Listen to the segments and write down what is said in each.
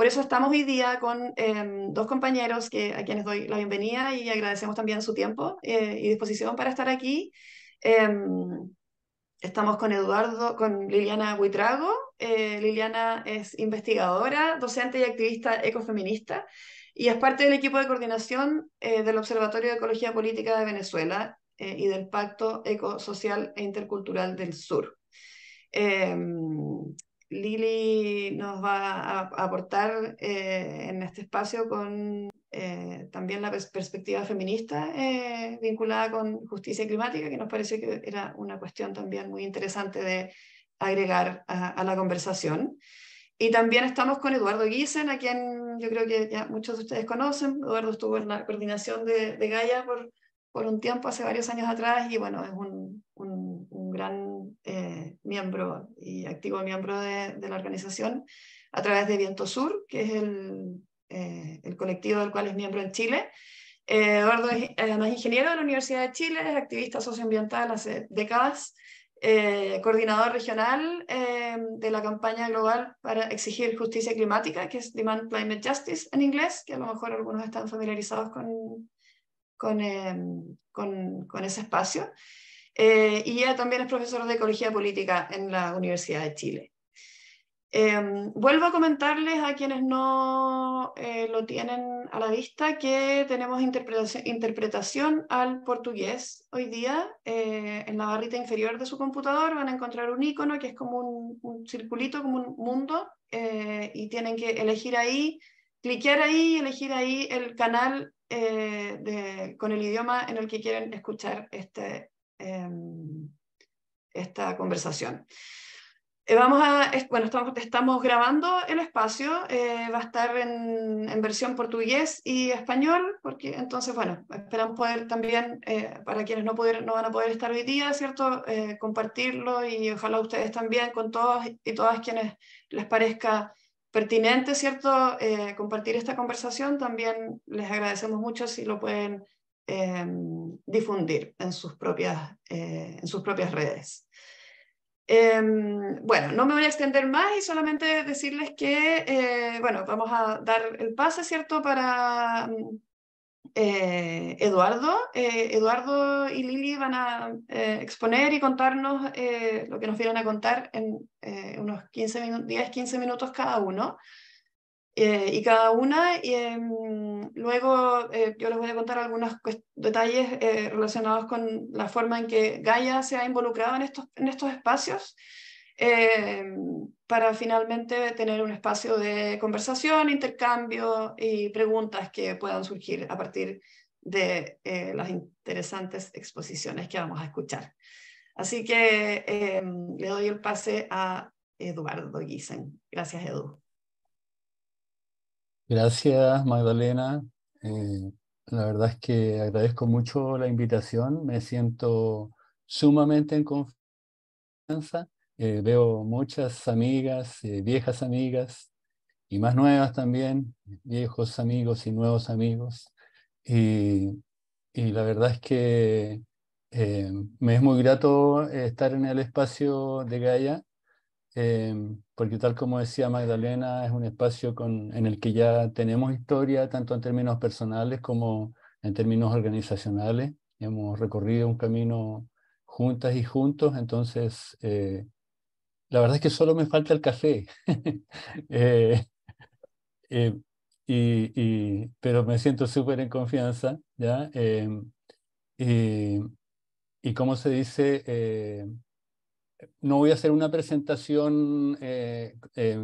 Por eso estamos hoy día con em, dos compañeros a quienes doy la bienvenida y agradecemos también su tiempo eh, y disposición para estar aquí. Em, estamos con Eduardo, con Liliana Huitrago. Eh, Liliana es investigadora, docente y activista ecofeminista y es parte del equipo de coordinación eh, del Observatorio de Ecología Política de Venezuela y del Pacto Ecosocial e Intercultural del Sur. Em, Lili nos va a, aportar eh, en este espacio con eh, también la perspectiva feminista eh, vinculada con justicia climática, que nos parece que era una cuestión también muy interesante de agregar a, la conversación. Y también estamos con Eduardo Guisen, a quien yo creo que ya muchos de ustedes conocen. Eduardo estuvo en la coordinación de, de Gaia por, por un tiempo, hace varios años atrás, y bueno, es un gran eh, miembro y activo miembro de, la organización, a través de Viento Sur, que es el, eh, colectivo del cual es miembro en Chile. Eh, Eduardo es ingeniero de la Universidad de Chile, es activista socioambiental hace décadas, coordinador regional de la campaña global para exigir justicia climática, que es Demand Climate Justice en inglés, que a lo mejor algunos están familiarizados con, con, con ese espacio. Eh, y ella también es profesora de Ecología Política en la Universidad de Chile. Em, vuelvo a comentarles a quienes no eh, lo tienen a la vista que tenemos interpretación, al portugués hoy día. Eh, en la barrita inferior de su computador van a encontrar un icono que es como un, circulito, como un mundo, y tienen que elegir ahí, cliquear ahí y elegir ahí el canal con el idioma en el que quieren escuchar este, Em, esta conversación. Eh, vamos a, bueno, estamos, estamos grabando el espacio, eh, va a estar en, versión portugués y español, porque entonces, bueno, esperamos poder también, eh, para quienes no, poder, no van a poder estar hoy día, ¿cierto? compartirlo y ojalá ustedes también con todos y todas quienes les parezca pertinente, ¿cierto? compartir esta conversación, también les agradecemos mucho si lo pueden Em, difundir en sus propias, eh, en sus propias redes. Em, bueno, no me voy a extender más y solamente decirles que, eh, bueno, vamos a dar el pase, ¿cierto?, para mm, eh, Eduardo. Eduardo y Lili van a exponer y contarnos lo que nos vienen a contar en unos 15 10-15 minutos cada uno. Eh, y cada una, em, eh, luego yo les voy a contar algunos detalles eh, relacionados con la forma en que Gaia se ha involucrado en estos, en estos espacios em, para finalmente tener un espacio de conversación, intercambio y preguntas que puedan surgir a partir de eh, las interesantes exposiciones que vamos a escuchar. Así que em, le doy el pase a Eduardo Guisen. Gracias, Edu. Gracias, Magdalena. Eh, la verdad es que agradezco mucho la invitación. Me siento sumamente en confianza. Eh, veo muchas amigas, eh, viejas amigas y más nuevas también, viejos amigos y nuevos amigos. y la verdad es que me es muy grato estar en el espacio de Gaia porque tal como decía Magdalena, es un espacio en el que ya tenemos historia, tanto en términos personales como en términos organizacionales. Hemos recorrido un camino juntas y juntos, entonces eh, la verdad es que solo me falta el café. Eh, eh, y, pero me siento súper en confianza, ¿ya? y, y como se dice, no voy a hacer una presentación, eh,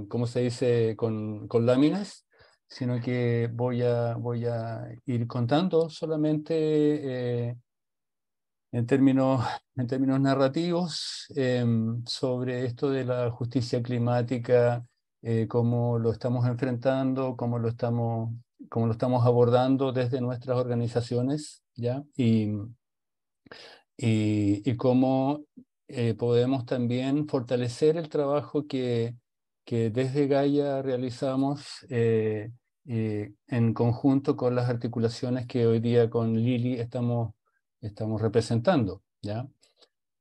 como se dice, con, con, láminas, sino que voy a, voy a ir contando solamente eh, en, términos, en términos narrativos em, sobre esto de la justicia climática, eh, cómo lo estamos enfrentando, cómo lo estamos, cómo lo estamos abordando desde nuestras organizaciones, ¿ya? Y, y, y cómo eh, podemos también fortalecer el trabajo que, que desde Gaia realizamos eh, eh, en conjunto con las articulaciones que hoy día con Lili estamos, estamos representando. ¿ya?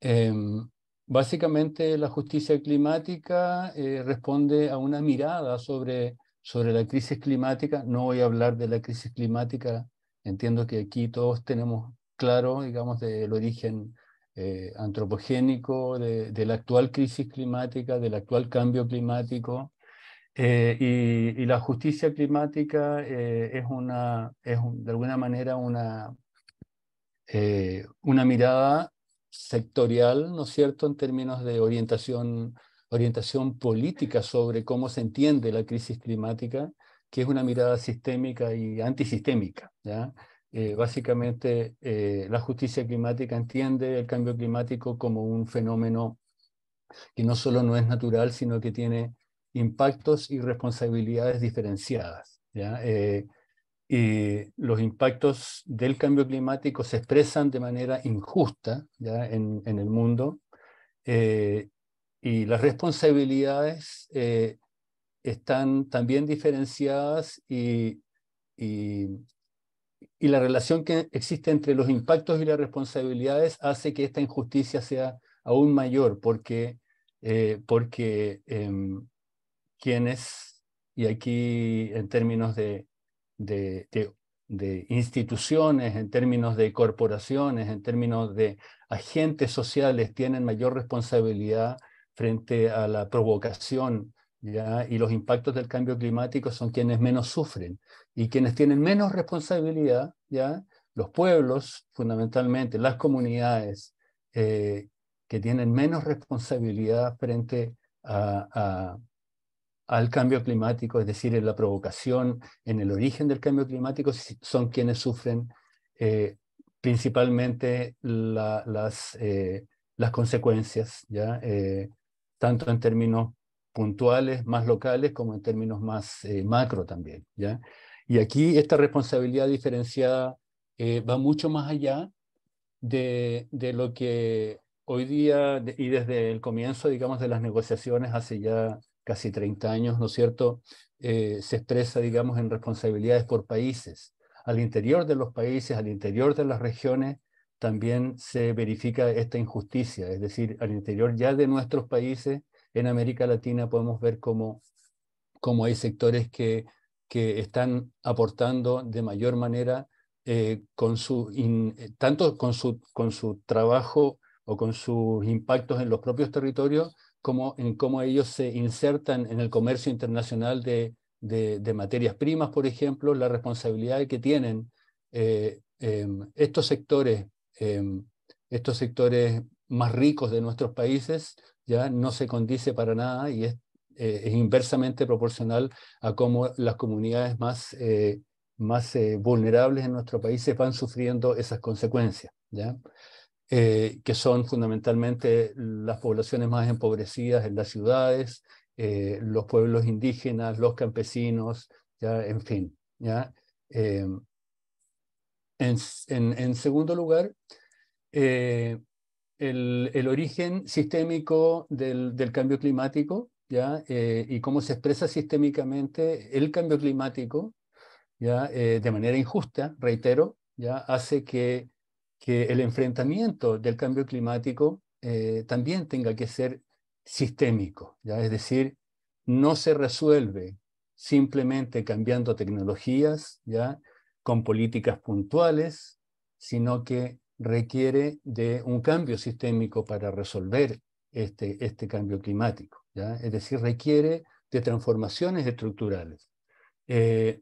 Em, básicamente la justicia climática responde a una mirada sobre, sobre la crisis climática. No voy a hablar de la crisis climática, entiendo que aquí todos tenemos claro, digamos, del origen eh, antropogénico de, la actual crisis climática, del actual cambio climático. Eh, y, la justicia climática eh, es, una, es de alguna manera una, una mirada sectorial, ¿no es cierto?, en términos de orientación, orientación política sobre cómo se entiende la crisis climática, que es una mirada sistémica y antisistémica. ¿ya? Eh, básicamente eh, la justicia climática entiende el cambio climático como un fenómeno que no solo no es natural, sino que tiene impactos y responsabilidades diferenciadas. Eh, y los impactos del cambio climático se expresan de manera injusta En, el mundo y las responsabilidades están también diferenciadas y, y la relación que existe entre los impactos y las responsabilidades hace que esta injusticia sea aún mayor, porque, eh, porque em, quienes, y aquí en términos de, instituciones, en términos de corporaciones, en términos de agentes sociales, tienen mayor responsabilidad frente a la provocación y los impactos del cambio climático son quienes menos sufren y quienes tienen menos responsabilidad, ¿ya? los pueblos fundamentalmente, las comunidades eh, que tienen menos responsabilidad frente al cambio climático, es decir, en la provocación, en el origen del cambio climático, son quienes sufren eh, principalmente las, eh, las consecuencias, ¿ya? tanto en términos puntuales, más locales, como en términos más eh, macro también. ¿ya? Y aquí esta responsabilidad diferenciada eh, va mucho más allá de, lo que hoy día y desde el comienzo, digamos, de las negociaciones hace ya casi 30 años, ¿no es cierto?, eh, se expresa, digamos, en responsabilidades por países. Al interior de los países, al interior de las regiones, también se verifica esta injusticia, es decir, al interior ya de nuestros países en América Latina podemos ver cómo, hay sectores que, están aportando de mayor manera eh, con eh, tanto con su, con su trabajo o con sus impactos en los propios territorios, como en cómo ellos se insertan en el comercio internacional de, materias primas, por ejemplo, la responsabilidad que tienen eh, em, estos sectores, em, estos sectores más ricos de nuestros países ya no se condice para nada y es, eh, inversamente proporcional a cómo las comunidades más, eh, más eh, vulnerables en nuestro país van sufriendo esas consecuencias, ¿ya? que son fundamentalmente las poblaciones más empobrecidas en las ciudades, los pueblos indígenas, los campesinos, ¿ya? en fin. ¿ya? En, segundo lugar, el, origen sistémico del, cambio climático ¿ya? Eh, y cómo se expresa sistémicamente el cambio climático ¿ya? Eh, de manera injusta, reitero, ¿ya? hace que, que el enfrentamiento del cambio climático eh, también tenga que ser sistémico, ¿ya? es decir, no se resuelve simplemente cambiando tecnologías, ¿ya? con políticas puntuales, sino que requiere de un cambio sistémico para resolver este, este cambio climático, es decir, requiere de transformaciones estructurales. Eh,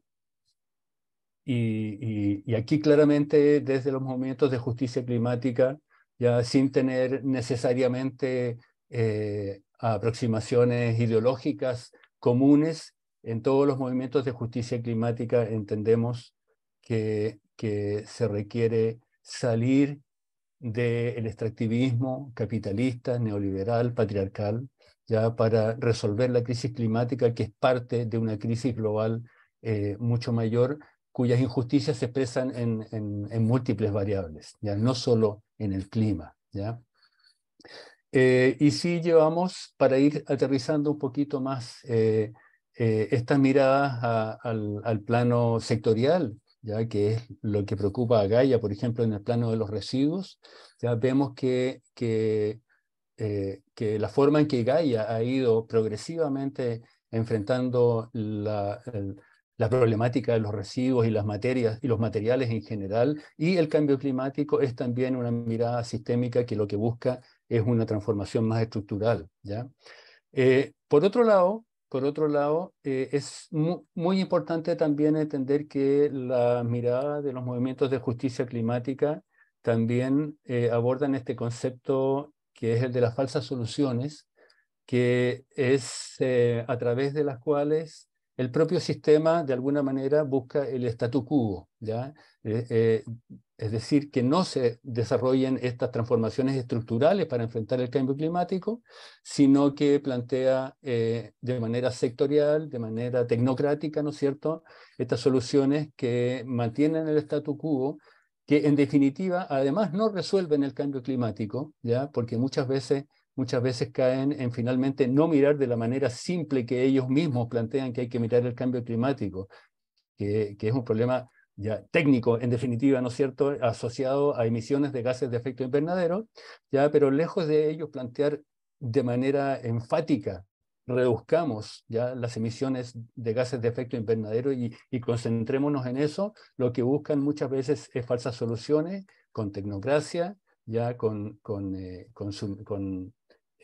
y, aquí claramente desde los movimientos de justicia climática, ya sin tener necesariamente eh, aproximaciones ideológicas comunes, en todos los movimientos de justicia climática entendemos que, que se requiere salir del extractivismo capitalista, neoliberal, patriarcal, ya para resolver la crisis climática que es parte de una crisis global eh, mucho mayor, cuyas injusticias se expresan en, en, múltiples variables, ya no solo en el clima. ¿ya? Eh, y si llevamos, para ir aterrizando un poquito más, eh, estas miradas al, al plano sectorial ya que es lo que preocupa a Gaia, por ejemplo, en el plano de los residuos, ya vemos que, que, eh, la forma en que Gaia ha ido progresivamente enfrentando la, la problemática de los residuos y las materias y los materiales en general y el cambio climático es también una mirada sistémica que lo que busca es una transformación más estructural. ¿ya? Eh, por otro lado, por otro lado, eh, es muy, importante también entender que la mirada de los movimientos de justicia climática también eh, abordan este concepto que es el de las falsas soluciones, que es eh, a través de las cuales el propio sistema de alguna manera busca el statu quo, ¿ya? Eh, eh, es decir, que no se desarrollen estas transformaciones estructurales para enfrentar el cambio climático, sino que plantea eh, de manera sectorial, de manera tecnocrática, ¿no es cierto?, estas soluciones que mantienen el statu quo, que en definitiva además no resuelven el cambio climático, ¿ya? porque muchas veces muchas veces caen en finalmente no mirar de la manera simple que ellos mismos plantean que hay que mirar el cambio climático, que, que es un problema ya técnico, en definitiva, ¿no es cierto?, asociado a emisiones de gases de efecto invernadero, ya, pero lejos de ellos plantear de manera enfática reduzcamos ya las emisiones de gases de efecto invernadero y, y, concentrémonos en eso, lo que buscan muchas veces es falsas soluciones con tecnocracia, ya con, con, eh, con, con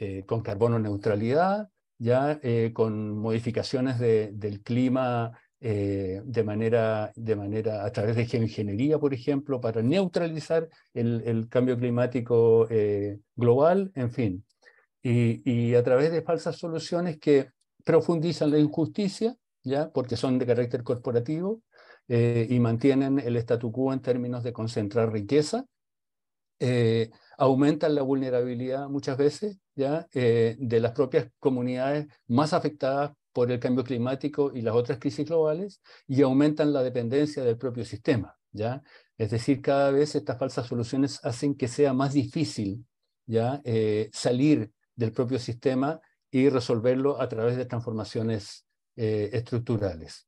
eh, con carbono neutralidad, ya eh, con modificaciones del clima eh, de, manera, de manera a través de geoingeniería, por ejemplo, para neutralizar el, cambio climático global, en fin. Y, a través de falsas soluciones que profundizan la injusticia, ¿ya? porque son de carácter corporativo y mantienen el statu quo en términos de concentrar riqueza aumentan la vulnerabilidad muchas veces ¿ya? Eh, de las propias comunidades más afectadas por el cambio climático y las otras crisis globales y aumentan la dependencia del propio sistema. ¿ya? Es decir, cada vez estas falsas soluciones hacen que sea más difícil ¿ya? Eh, salir del propio sistema y resolverlo a través de transformaciones eh, estructurales.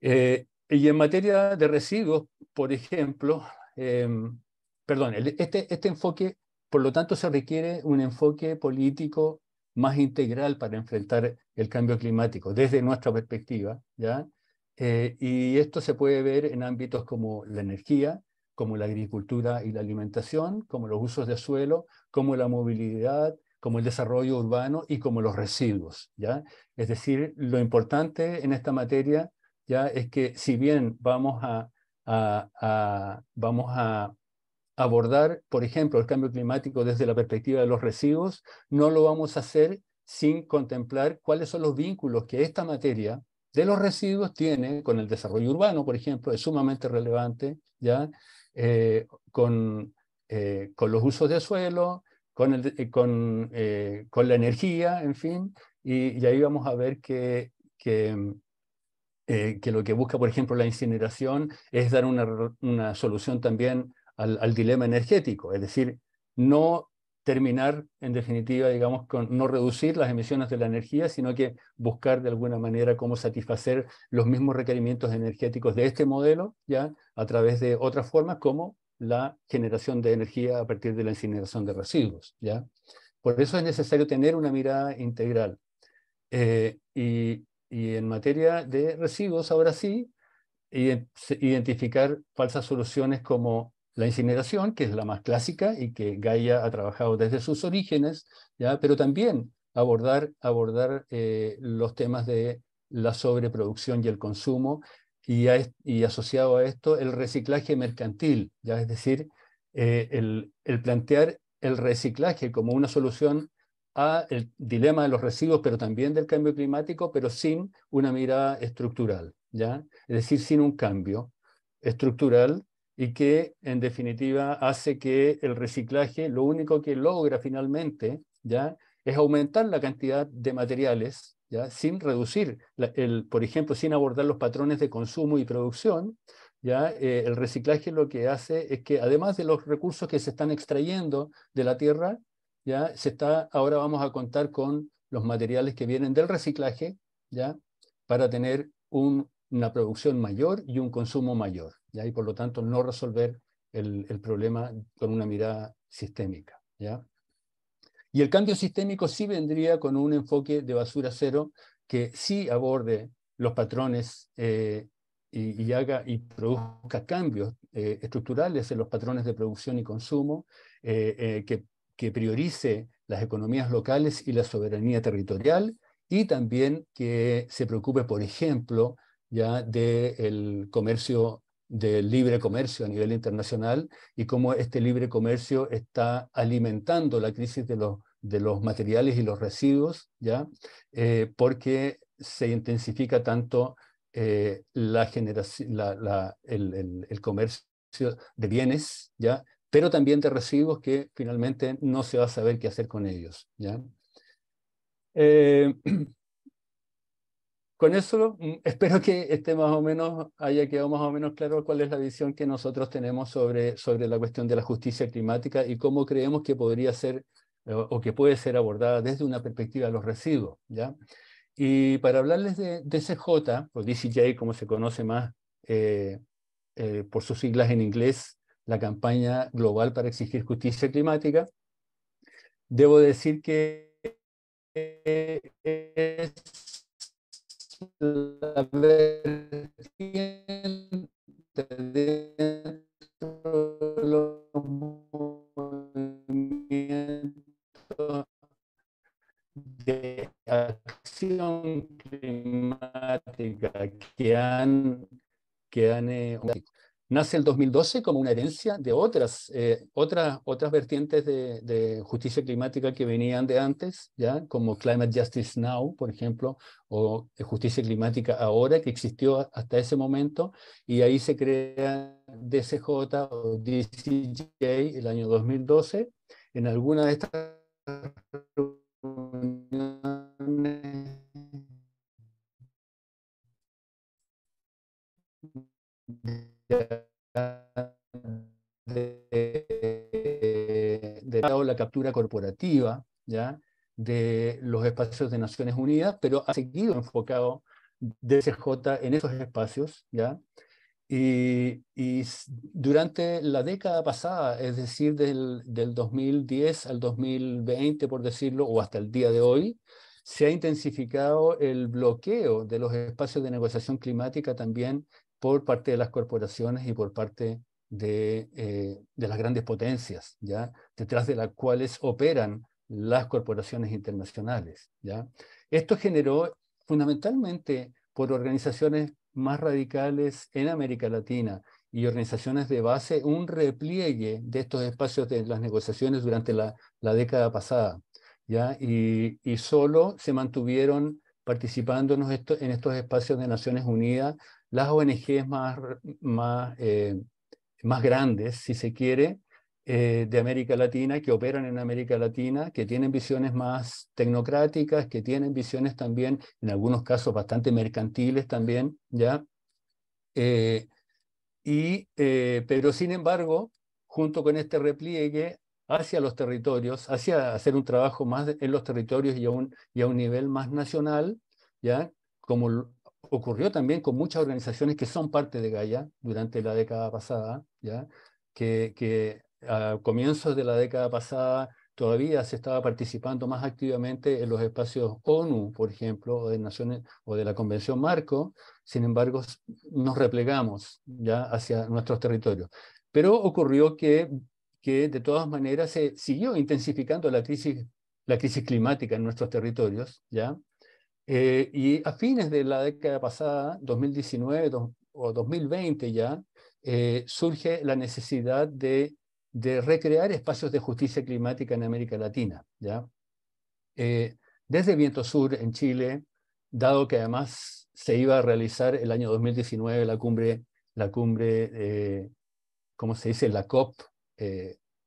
y en materia de residuos, por ejemplo, em, perdón, este, este enfoque, por lo tanto, se requiere un enfoque político más integral para enfrentar el cambio climático, desde nuestra perspectiva, ¿ya? Eh, y esto se puede ver en ámbitos como la energía, como la agricultura y la alimentación, como los usos de suelo, como la movilidad, como el desarrollo urbano y como los residuos, ¿ya? Es decir, lo importante en esta materia, ¿ya? Es que si bien vamos a vamos a abordar, por ejemplo, el cambio climático desde la perspectiva de los residuos, no lo vamos a hacer sin contemplar cuáles son los vínculos que esta materia de los residuos tiene con el desarrollo urbano, por ejemplo, es sumamente relevante, ¿ya? Eh, con, eh, con los usos de suelo, con, el, eh, la energía, en fin, y, ahí vamos a ver que, que mm, que lo que busca, por ejemplo, la incineración es dar una, una solución también al, dilema energético, es decir, no terminar, en definitiva, digamos, con no reducir las emisiones de la energía, sino que buscar de alguna manera cómo satisfacer los mismos requerimientos energéticos de este modelo, ya a través de otras formas como la generación de energía a partir de la incineración de residuos, ya. Por eso es necesario tener una mirada integral. Eh, y, y, en materia de residuos, ahora sí, identificar falsas soluciones como la incineración, que es la más clásica y que Gaia ha trabajado desde sus orígenes, ¿ya? pero también abordar, abordar eh, los temas de la sobreproducción y el consumo y, y asociado a esto el reciclaje mercantil, ¿ya? es decir, eh, el, el, plantear el reciclaje como una solución a el dilema de los residuos, pero también del cambio climático, pero sin una mirada estructural, ¿ya? es decir, sin un cambio estructural y que en definitiva hace que el reciclaje lo único que logra finalmente ya es aumentar la cantidad de materiales ya sin reducir el por ejemplo sin abordar los patrones de consumo y producción ya eh, el reciclaje lo que hace es que además de los recursos que se están extrayendo de la tierra ya se está ahora vamos a contar con los materiales que vienen del reciclaje ya para tener una producción mayor y un consumo mayor y por lo tanto no resolver el, problema con una mirada sistémica. ¿ya? Y el cambio sistémico sí vendría con un enfoque de basura cero que sí aborde los patrones eh, y, haga y produzca cambios eh, estructurales en los patrones de producción y consumo, eh, que, priorice las economías locales y la soberanía territorial, y también que se preocupe, por ejemplo, ya del comercio del libre comercio a nivel internacional y cómo este libre comercio está alimentando la crisis de los, de los materiales y los residuos, ¿ya? Eh, porque se intensifica tanto eh, la generación, la, el, comercio de bienes, ¿ya? pero también de residuos que finalmente no se va a saber qué hacer con ellos. ¿ya? Eh, con eso mm, espero que esté más o menos, haya quedado más o menos claro cuál es la visión que nosotros tenemos sobre, sobre la cuestión de la justicia climática y cómo creemos que podría ser eh, o que puede ser abordada desde una perspectiva de los residuos. ¿ya? Y para hablarles de, de o DCJ como se conoce más eh, eh, por sus siglas en inglés, la campaña global para exigir justicia climática, debo decir que es la vertiente dentro de los movimientos de acción climática que han, eh, nace el 2012 como una herencia de otras, eh, otras, otras vertientes de, justicia climática que venían de antes, ¿ya? como Climate Justice Now, por ejemplo, o eh, Justicia Climática Ahora, que existió hasta ese momento, y ahí se crea DCJ o DCJ el año 2012. En alguna de estas reuniones corporativa ¿ya? de los espacios de Naciones Unidas, pero ha seguido enfocado DCJ en esos espacios. ¿ya? Y, durante la década pasada, es decir, del, del 2010 al 2020, por decirlo, o hasta el día de hoy, se ha intensificado el bloqueo de los espacios de negociación climática también por parte de las corporaciones y por parte eh, de, las grandes potencias, ¿ya? detrás de las cuales operan las corporaciones internacionales. ¿ya? Esto generó fundamentalmente por organizaciones más radicales en América Latina y organizaciones de base un repliegue de estos espacios de las negociaciones durante la, década pasada. ¿ya? Y, solo se mantuvieron participando en, estos espacios de Naciones Unidas las ONGs más, más eh, más grandes, si se quiere, eh, de América Latina, que operan en América Latina, que tienen visiones más tecnocráticas, que tienen visiones también, en algunos casos bastante mercantiles también, ¿ya? Eh, y, eh, pero sin embargo, junto con este repliegue hacia los territorios, hacia hacer un trabajo más en los territorios y a un, y a un nivel más nacional, ¿ya? Como ocurrió también con muchas organizaciones que son parte de Gaia durante la década pasada, que, a comienzos de la década pasada todavía se estaba participando más activamente en los espacios ONU, por ejemplo, o de Naciones o de la Convención Marco, sin embargo, nos replegamos ya hacia nuestros territorios. Pero ocurrió que, que de todas maneras se siguió intensificando la crisis, la crisis climática en nuestros territorios, ¿ya? Eh, y a fines de la década pasada, 2019 o 2020 ya, eh, surge la necesidad de, recrear espacios de justicia climática en América Latina. ¿ya? Eh, desde Viento Sur en Chile, dado que además se iba a realizar el año 2019 la cumbre, la cumbre eh, ¿cómo se dice? La COP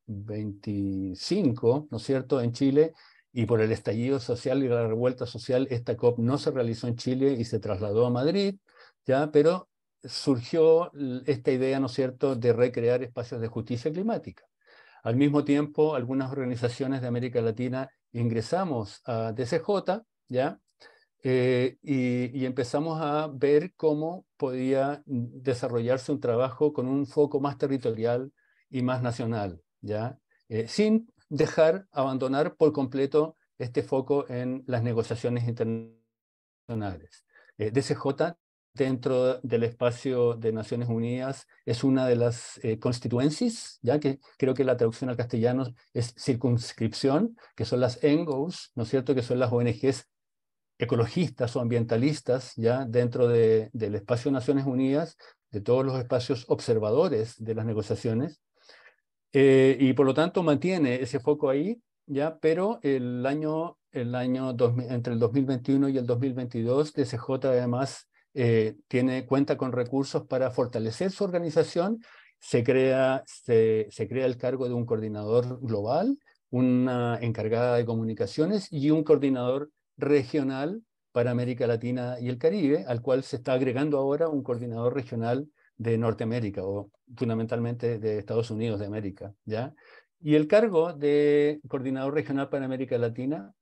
25, eh, ¿no es cierto?, en Chile, y por el estallido social y la revuelta social, esta COP no se realizó en Chile y se trasladó a Madrid, ¿ya? pero surgió esta idea, ¿no es cierto?, de recrear espacios de justicia climática. Al mismo tiempo, algunas organizaciones de América Latina ingresamos a DCJ, ¿ya? Eh, y, empezamos a ver cómo podía desarrollarse un trabajo con un foco más territorial y más nacional, ¿ya? Eh, sin dejar abandonar por completo este foco en las negociaciones internacionales. Eh, DCJ dentro del espacio de Naciones Unidas es una de las eh, constituencies, ya que creo que la traducción al castellano es circunscripción, que son las NGOs, ¿no es cierto?, que son las ONGs ecologistas o ambientalistas, ya dentro de, del espacio de Naciones Unidas, de todos los espacios observadores de las negociaciones, eh, y por lo tanto mantiene ese foco ahí, ya, pero el año, el año entre el 2021 y el 2022, DCJ además eh, tiene, cuenta con recursos para fortalecer su organización. Se crea, se, crea el cargo de un coordinador global, una encargada de comunicaciones y un coordinador regional para América Latina y el Caribe, al cual se está agregando ahora un coordinador regional de Norteamérica o fundamentalmente de Estados Unidos de América, ¿ya? Y el cargo de coordinador regional para América Latina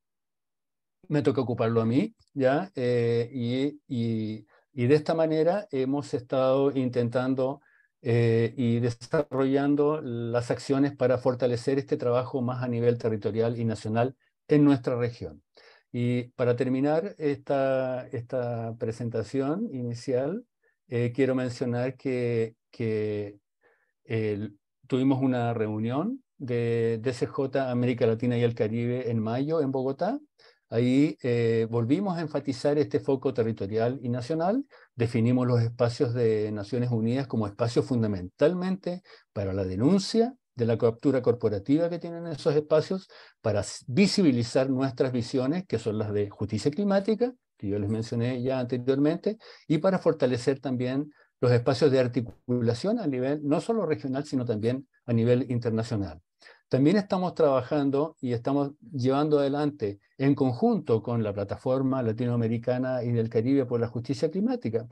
me toca ocuparlo a mí, ¿ya? Eh, y, y, y de esta manera hemos estado intentando eh, y desarrollando las acciones para fortalecer este trabajo más a nivel territorial y nacional en nuestra región. Y para terminar esta, esta presentación inicial, eh, quiero mencionar que, tuvimos una reunión de DCJ América Latina y el Caribe en mayo en Bogotá Ahí eh, volvimos a enfatizar este foco territorial y nacional, definimos los espacios de Naciones Unidas como espacios fundamentalmente para la denuncia de la captura corporativa que tienen esos espacios, para visibilizar nuestras visiones, que son las de justicia climática, que yo les mencioné ya anteriormente, y para fortalecer también los espacios de articulación a nivel no solo regional, sino también a nivel internacional. También estamos trabajando y estamos llevando adelante en conjunto con la plataforma latinoamericana y del Caribe por la justicia climática,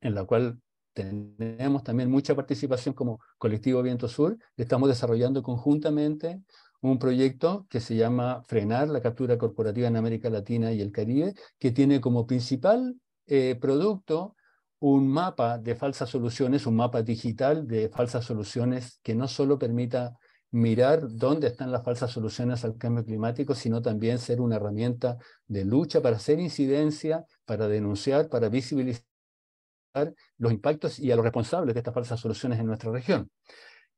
en la cual tenemos también mucha participación como colectivo Viento Sur. Estamos desarrollando conjuntamente un proyecto que se llama Frenar la captura corporativa en América Latina y el Caribe, que tiene como principal eh, producto un mapa de falsas soluciones, un mapa digital de falsas soluciones que no solo permita mirar dónde están las falsas soluciones al cambio climático, sino también ser una herramienta de lucha para hacer incidencia, para denunciar, para visibilizar los impactos y a los responsables de estas falsas soluciones en nuestra región.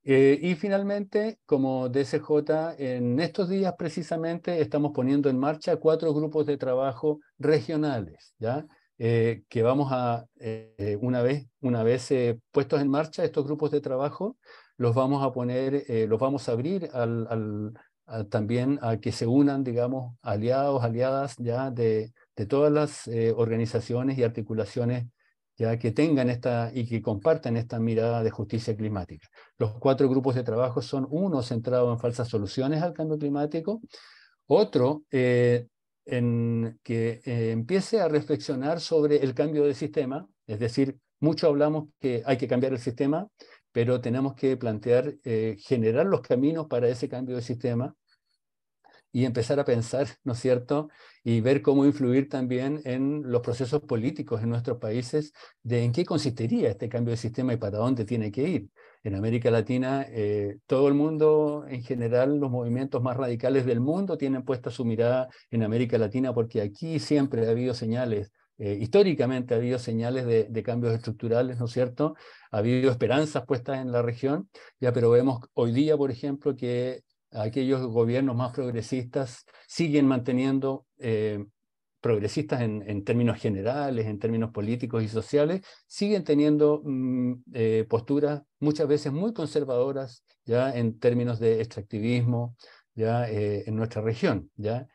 Eh, y finalmente, como DCJ, en estos días precisamente estamos poniendo en marcha cuatro grupos de trabajo regionales, ¿ya? Eh, que vamos a, eh, una vez, una vez puestos en marcha estos grupos de trabajo, los vamos a poner, eh, los vamos a abrir también a que se unan, digamos, aliados, aliadas ya de, de todas las eh, organizaciones y articulaciones ya que tengan esta y que compartan esta mirada de justicia climática. Los cuatro grupos de trabajo son uno centrado en falsas soluciones al cambio climático, otro eh, en que empiece a reflexionar sobre el cambio de sistema, es decir, mucho hablamos que hay que cambiar el sistema, pero tenemos que plantear, eh, generar los caminos para ese cambio de sistema y empezar a pensar, ¿no es cierto? Y ver cómo influir también en los procesos políticos en nuestros países, de en qué consistiría este cambio de sistema y para dónde tiene que ir. En América Latina, eh, todo el mundo, en general, los movimientos más radicales del mundo tienen puesta su mirada en América Latina porque aquí siempre ha habido señales eh, históricamente ha habido señales de, cambios estructurales, ¿no es cierto? Ha habido esperanzas puestas en la región, ya, pero vemos hoy día, por ejemplo, que aquellos gobiernos más progresistas siguen manteniendo eh, progresistas en, términos generales, en términos políticos y sociales, siguen teniendo mm, eh, posturas muchas veces muy conservadoras ya en términos de extractivismo ya en nuestra región. ¿ya?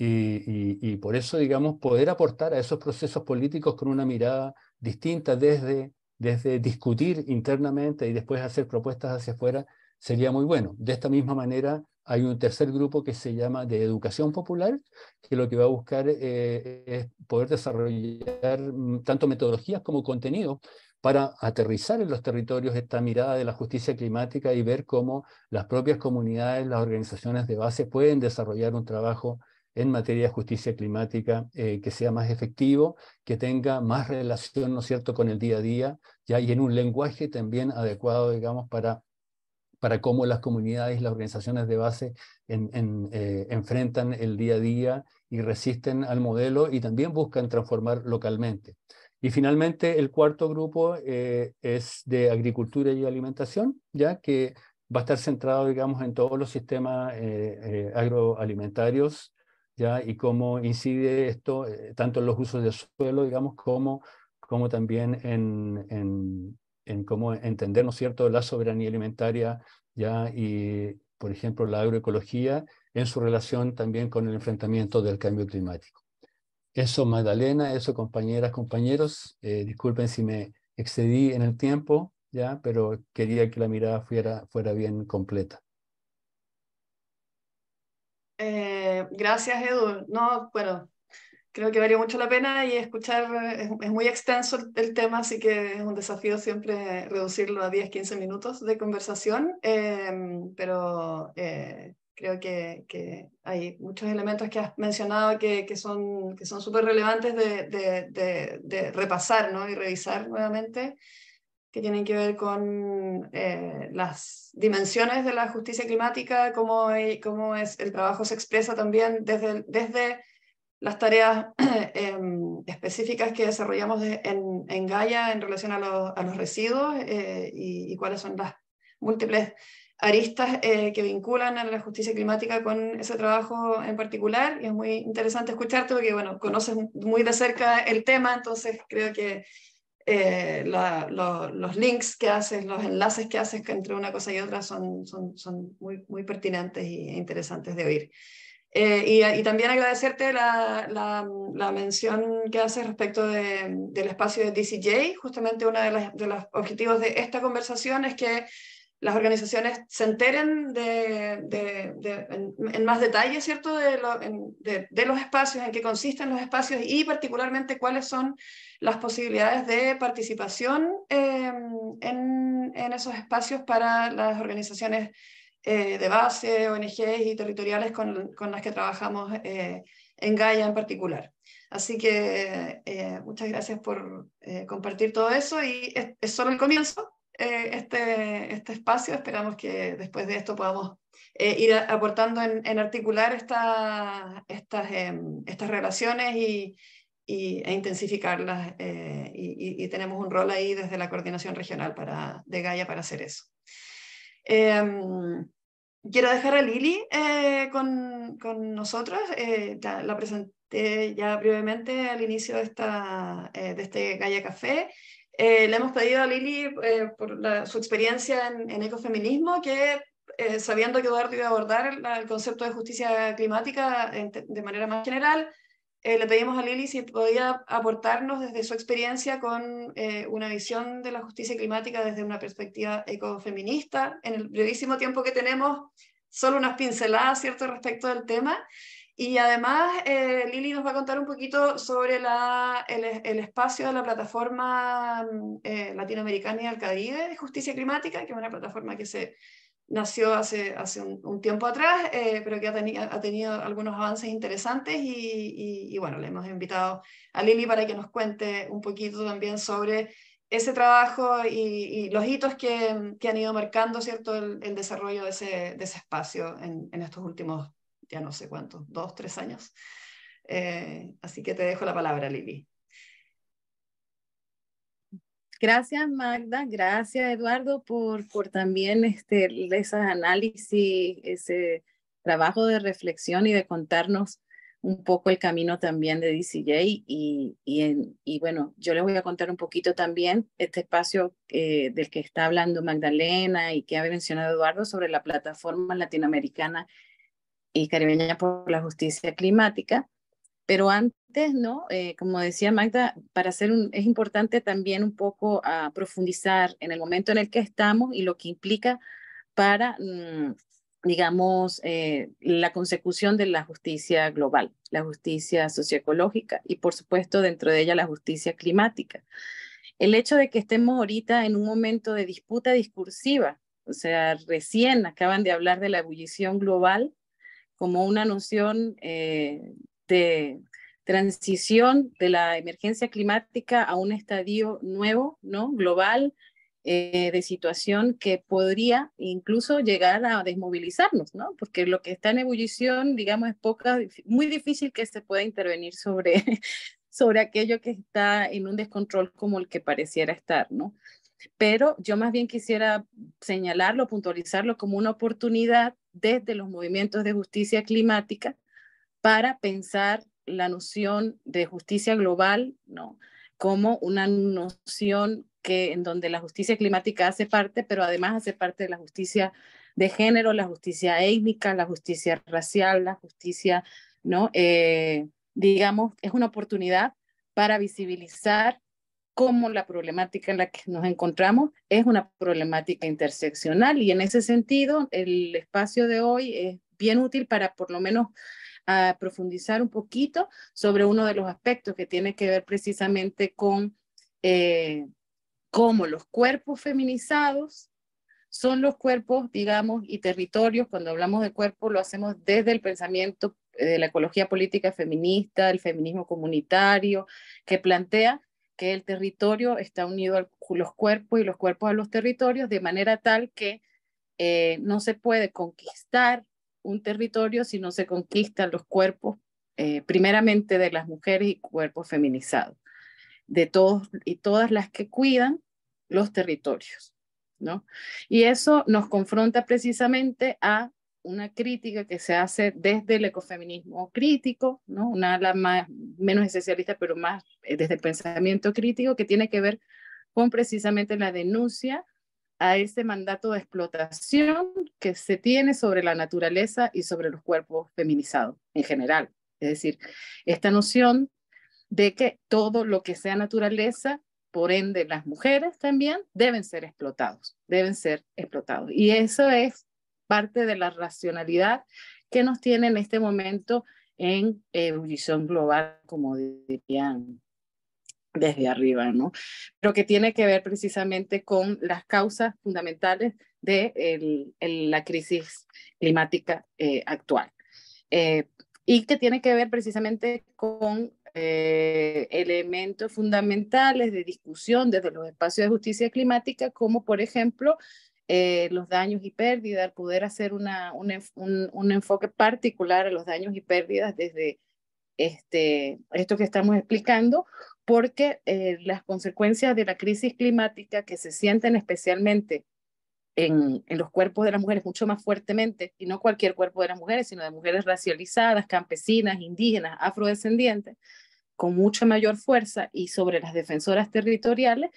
y, por eso, digamos, poder aportar a esos procesos políticos con una mirada distinta desde, desde discutir internamente y después hacer propuestas hacia afuera sería muy bueno. De esta misma manera, hay un tercer grupo que se llama de educación popular, que lo que va a buscar eh, es poder desarrollar mm, tanto metodologías como contenido para aterrizar en los territorios esta mirada de la justicia climática y ver cómo las propias comunidades, las organizaciones de base pueden desarrollar un trabajo en materia de justicia climática eh, que sea más efectivo, que tenga más relación, ¿no es cierto?, con el día a día, ya y en un lenguaje también adecuado, digamos, para, para cómo las comunidades las organizaciones de base eh, enfrentan el día a día y resisten al modelo y también buscan transformar localmente. Y finalmente, el cuarto grupo eh, es de agricultura y alimentación, ya que va a estar centrado, digamos, en todos los sistemas agroalimentarios y cómo incide esto eh, tanto en los usos del suelo, digamos, como, como también en, cómo entender, cierto?, la soberanía alimentaria ¿ya? y, por ejemplo, la agroecología en su relación también con el enfrentamiento del cambio climático. Eso, Magdalena, eso, compañeras, compañeros, eh, disculpen si me excedí en el tiempo, ya, pero quería que la mirada fuera, fuera bien completa. Eh, gracias, Edu. No, bueno, creo que valió mucho la pena y escuchar, es, muy extenso el, tema, así que es un desafío siempre reducirlo a 10, 15 minutos de conversación, em, pero eh, creo que, hay muchos elementos que has mencionado que, son que súper relevantes de, repasar y revisar nuevamente que tienen que ver con eh, las dimensiones de la justicia climática, cómo, e, cómo es, el trabajo se expresa también desde, desde las tareas em, específicas que desarrollamos en, en, Gaia en relación a, a los residuos eh, y, cuáles son las múltiples aristas eh, que vinculan a la justicia climática con ese trabajo en particular. Y es muy interesante escucharte porque, bueno, conoces muy de cerca el tema, entonces creo que eh, los links que haces, los enlaces que haces entre una cosa y otra son, son, son muy, muy pertinentes e interesantes de oír. Eh, y, y, también agradecerte la, la, la, mención que haces respecto de, del espacio de DCJ. Justamente uno de, de los objetivos de esta conversación es que las organizaciones se enteren en, más detalle, ¿cierto?, de, los espacios, en qué consisten los espacios y particularmente cuáles son las posibilidades de participación em, en, esos espacios para las organizaciones eh, de base, ONGs y territoriales con, las que trabajamos eh, en Gaia en particular. Así que eh, muchas gracias por compartir todo eso y es solo el comienzo. Eh, este, este espacio. Esperamos que después de esto podamos eh, ir aportando en, articular estas, em, estas relaciones y, e intensificarlas. Eh, y, tenemos un rol ahí desde la coordinación regional para, de Gaia para hacer eso. Em, quiero dejar a Lili con, con nosotros. La, la, presenté ya brevemente al inicio de, esta, de este Gaia Café eh, le hemos pedido a Lili, eh, por su experiencia en, ecofeminismo, que eh, sabiendo que Eduardo iba a abordar el, concepto de justicia climática de manera más general, le pedimos a Lili si podía aportarnos desde su experiencia con una visión de la justicia climática desde una perspectiva ecofeminista. En el brevísimo tiempo que tenemos, solo unas pinceladas, ¿cierto?, respecto del tema. Y además, eh, Lili nos va a contar un poquito sobre la, el, espacio de la plataforma mm, eh, latinoamericana y del de Justicia Climática, que es una plataforma que se nació hace, hace un, tiempo atrás, eh, pero que ha, ha, tenido algunos avances interesantes y, bueno, le hemos invitado a Lili para que nos cuente un poquito también sobre ese trabajo y, los hitos que, han ido marcando ¿cierto? El, desarrollo de ese, espacio en, en estos últimos ya no sé cuántos, dos, tres años. Eh, así que te dejo la palabra, Lili. Gracias Magda, gracias Eduardo por, por también este, análisis, ese trabajo de reflexión y de contarnos un poco el camino también de DCJ y, y, bueno, yo les voy a contar un poquito también este espacio eh, del que está hablando Magdalena y que ha mencionado Eduardo sobre la plataforma latinoamericana y Caribeña por la Justicia Climática. Pero antes, ¿no? Eh, como decía Magda, para hacer un, es importante también un poco ah, profundizar en el momento en el que estamos y lo que implica para, mm, digamos, eh, la consecución de la justicia global, la justicia socioecológica y, por supuesto, dentro de ella la justicia climática. El hecho de que estemos ahorita en un momento de disputa discursiva, o sea, recién acaban de hablar de la ebullición global, como una noción eh, de transición de la emergencia climática a un estadio nuevo, ¿no? global, eh, de situación que podría incluso llegar a desmovilizarnos, ¿no? porque lo que está en ebullición, digamos, es poca, muy difícil que se pueda intervenir sobre, sobre aquello que está en un descontrol como el que pareciera estar. ¿no? Pero yo más bien quisiera señalarlo, puntualizarlo como una oportunidad desde los movimientos de justicia climática para pensar la noción de justicia global, ¿no? Como una noción que en donde la justicia climática hace parte, pero además hace parte de la justicia de género, la justicia étnica, la justicia racial, la justicia, ¿no? Eh, digamos, es una oportunidad para visibilizar cómo la problemática en la que nos encontramos es una problemática interseccional y en ese sentido el espacio de hoy es bien útil para por lo menos profundizar un poquito sobre uno de los aspectos que tiene que ver precisamente con eh, cómo los cuerpos feminizados son los cuerpos, digamos, y territorios. Cuando hablamos de cuerpo lo hacemos desde el pensamiento eh, de la ecología política feminista, el feminismo comunitario, que plantea que el territorio está unido a los cuerpos y los cuerpos a los territorios, de manera tal que eh, no se puede conquistar un territorio si no se conquistan los cuerpos, eh, primeramente de las mujeres y cuerpos feminizados, de todos y todas las que cuidan los territorios. ¿no? Y eso nos confronta precisamente a una crítica que se hace desde el ecofeminismo crítico, ¿no? una ala más, menos esencialista, pero más eh, desde el pensamiento crítico, que tiene que ver con precisamente la denuncia a ese mandato de explotación que se tiene sobre la naturaleza y sobre los cuerpos feminizados en general. Es decir, esta noción de que todo lo que sea naturaleza, por ende las mujeres también, deben ser explotados, deben ser explotados. Y eso es parte de la racionalidad que nos tiene en este momento en ebullición global, como dirían desde arriba, ¿no? Pero que tiene que ver precisamente con las causas fundamentales de la crisis climática eh, actual. Eh, y que tiene que ver precisamente con eh, elementos fundamentales de discusión desde los espacios de justicia climática, como por ejemplo eh, los daños y pérdidas, poder hacer una, un, un, enfoque particular a los daños y pérdidas desde este, esto que estamos explicando, porque eh, las consecuencias de la crisis climática que se sienten especialmente en, en, los cuerpos de las mujeres mucho más fuertemente, y no cualquier cuerpo de las mujeres, sino de mujeres racializadas, campesinas, indígenas, afrodescendientes, con mucha mayor fuerza y sobre las defensoras territoriales,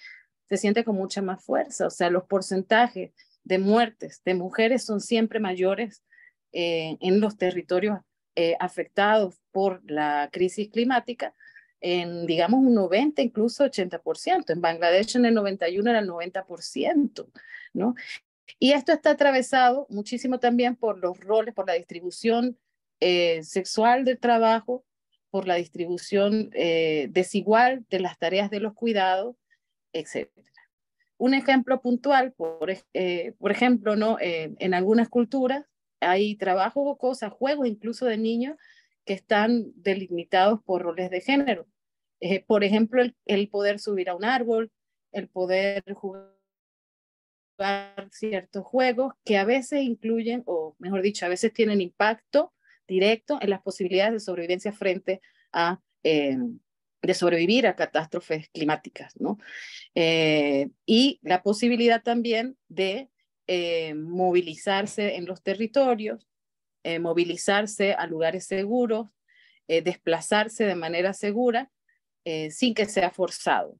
se siente con mucha más fuerza. O sea, los porcentajes de muertes de mujeres son siempre mayores eh, en los territorios eh, afectados por la crisis climática en, digamos, un 90, incluso 80%. En Bangladesh en el 91 era el 90%, ¿no? Y esto está atravesado muchísimo también por los roles, por la distribución eh, sexual del trabajo, por la distribución desigual de las tareas de los cuidados, etc. Un ejemplo puntual, por, eh, ejemplo, ¿no? Eh, en algunas culturas hay trabajos o cosas, juegos incluso de niños, que están delimitados por roles de género. Eh, por ejemplo, el, poder subir a un árbol, el poder jugar ciertos juegos que a veces incluyen, o mejor dicho, a veces tienen impacto directo en las posibilidades de sobrevivencia frente a de sobrevivir a catástrofes climáticas, ¿no? Eh, y la posibilidad también de eh, movilizarse en los territorios, eh, movilizarse a lugares seguros, desplazarse de manera segura, sin que sea forzado.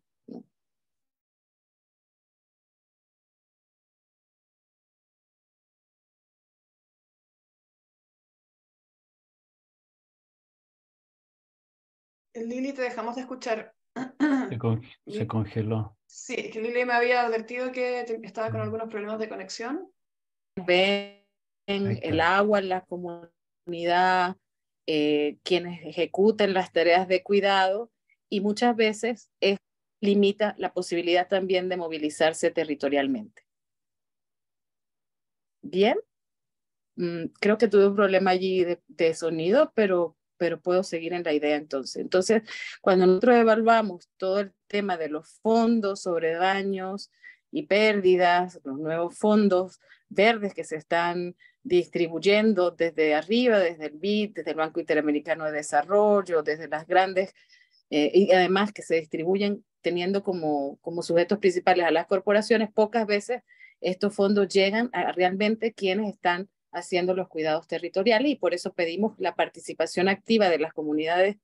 Lili, te dejamos de escuchar. Se, congeló. Sí, que Lili me había advertido que estaba con mm. algunos problemas de conexión. Ven el agua en la comunidad, eh, quienes ejecutan las tareas de cuidado y muchas veces limita la posibilidad también de movilizarse territorialmente. Bien, mm, creo que tuve un problema allí de sonido, pero pero puedo seguir en la idea entonces. Entonces, cuando nosotros evaluamos todo el tema de los fondos sobre daños y pérdidas, los nuevos fondos verdes que se están distribuyendo desde arriba, desde el BID, desde el Banco Interamericano de Desarrollo, desde las grandes, eh, y además que se distribuyen teniendo como, como sujetos principales a las corporaciones, pocas veces estos fondos llegan a realmente quienes están haciendo los cuidados territoriales y por eso pedimos la participación activa de las comunidades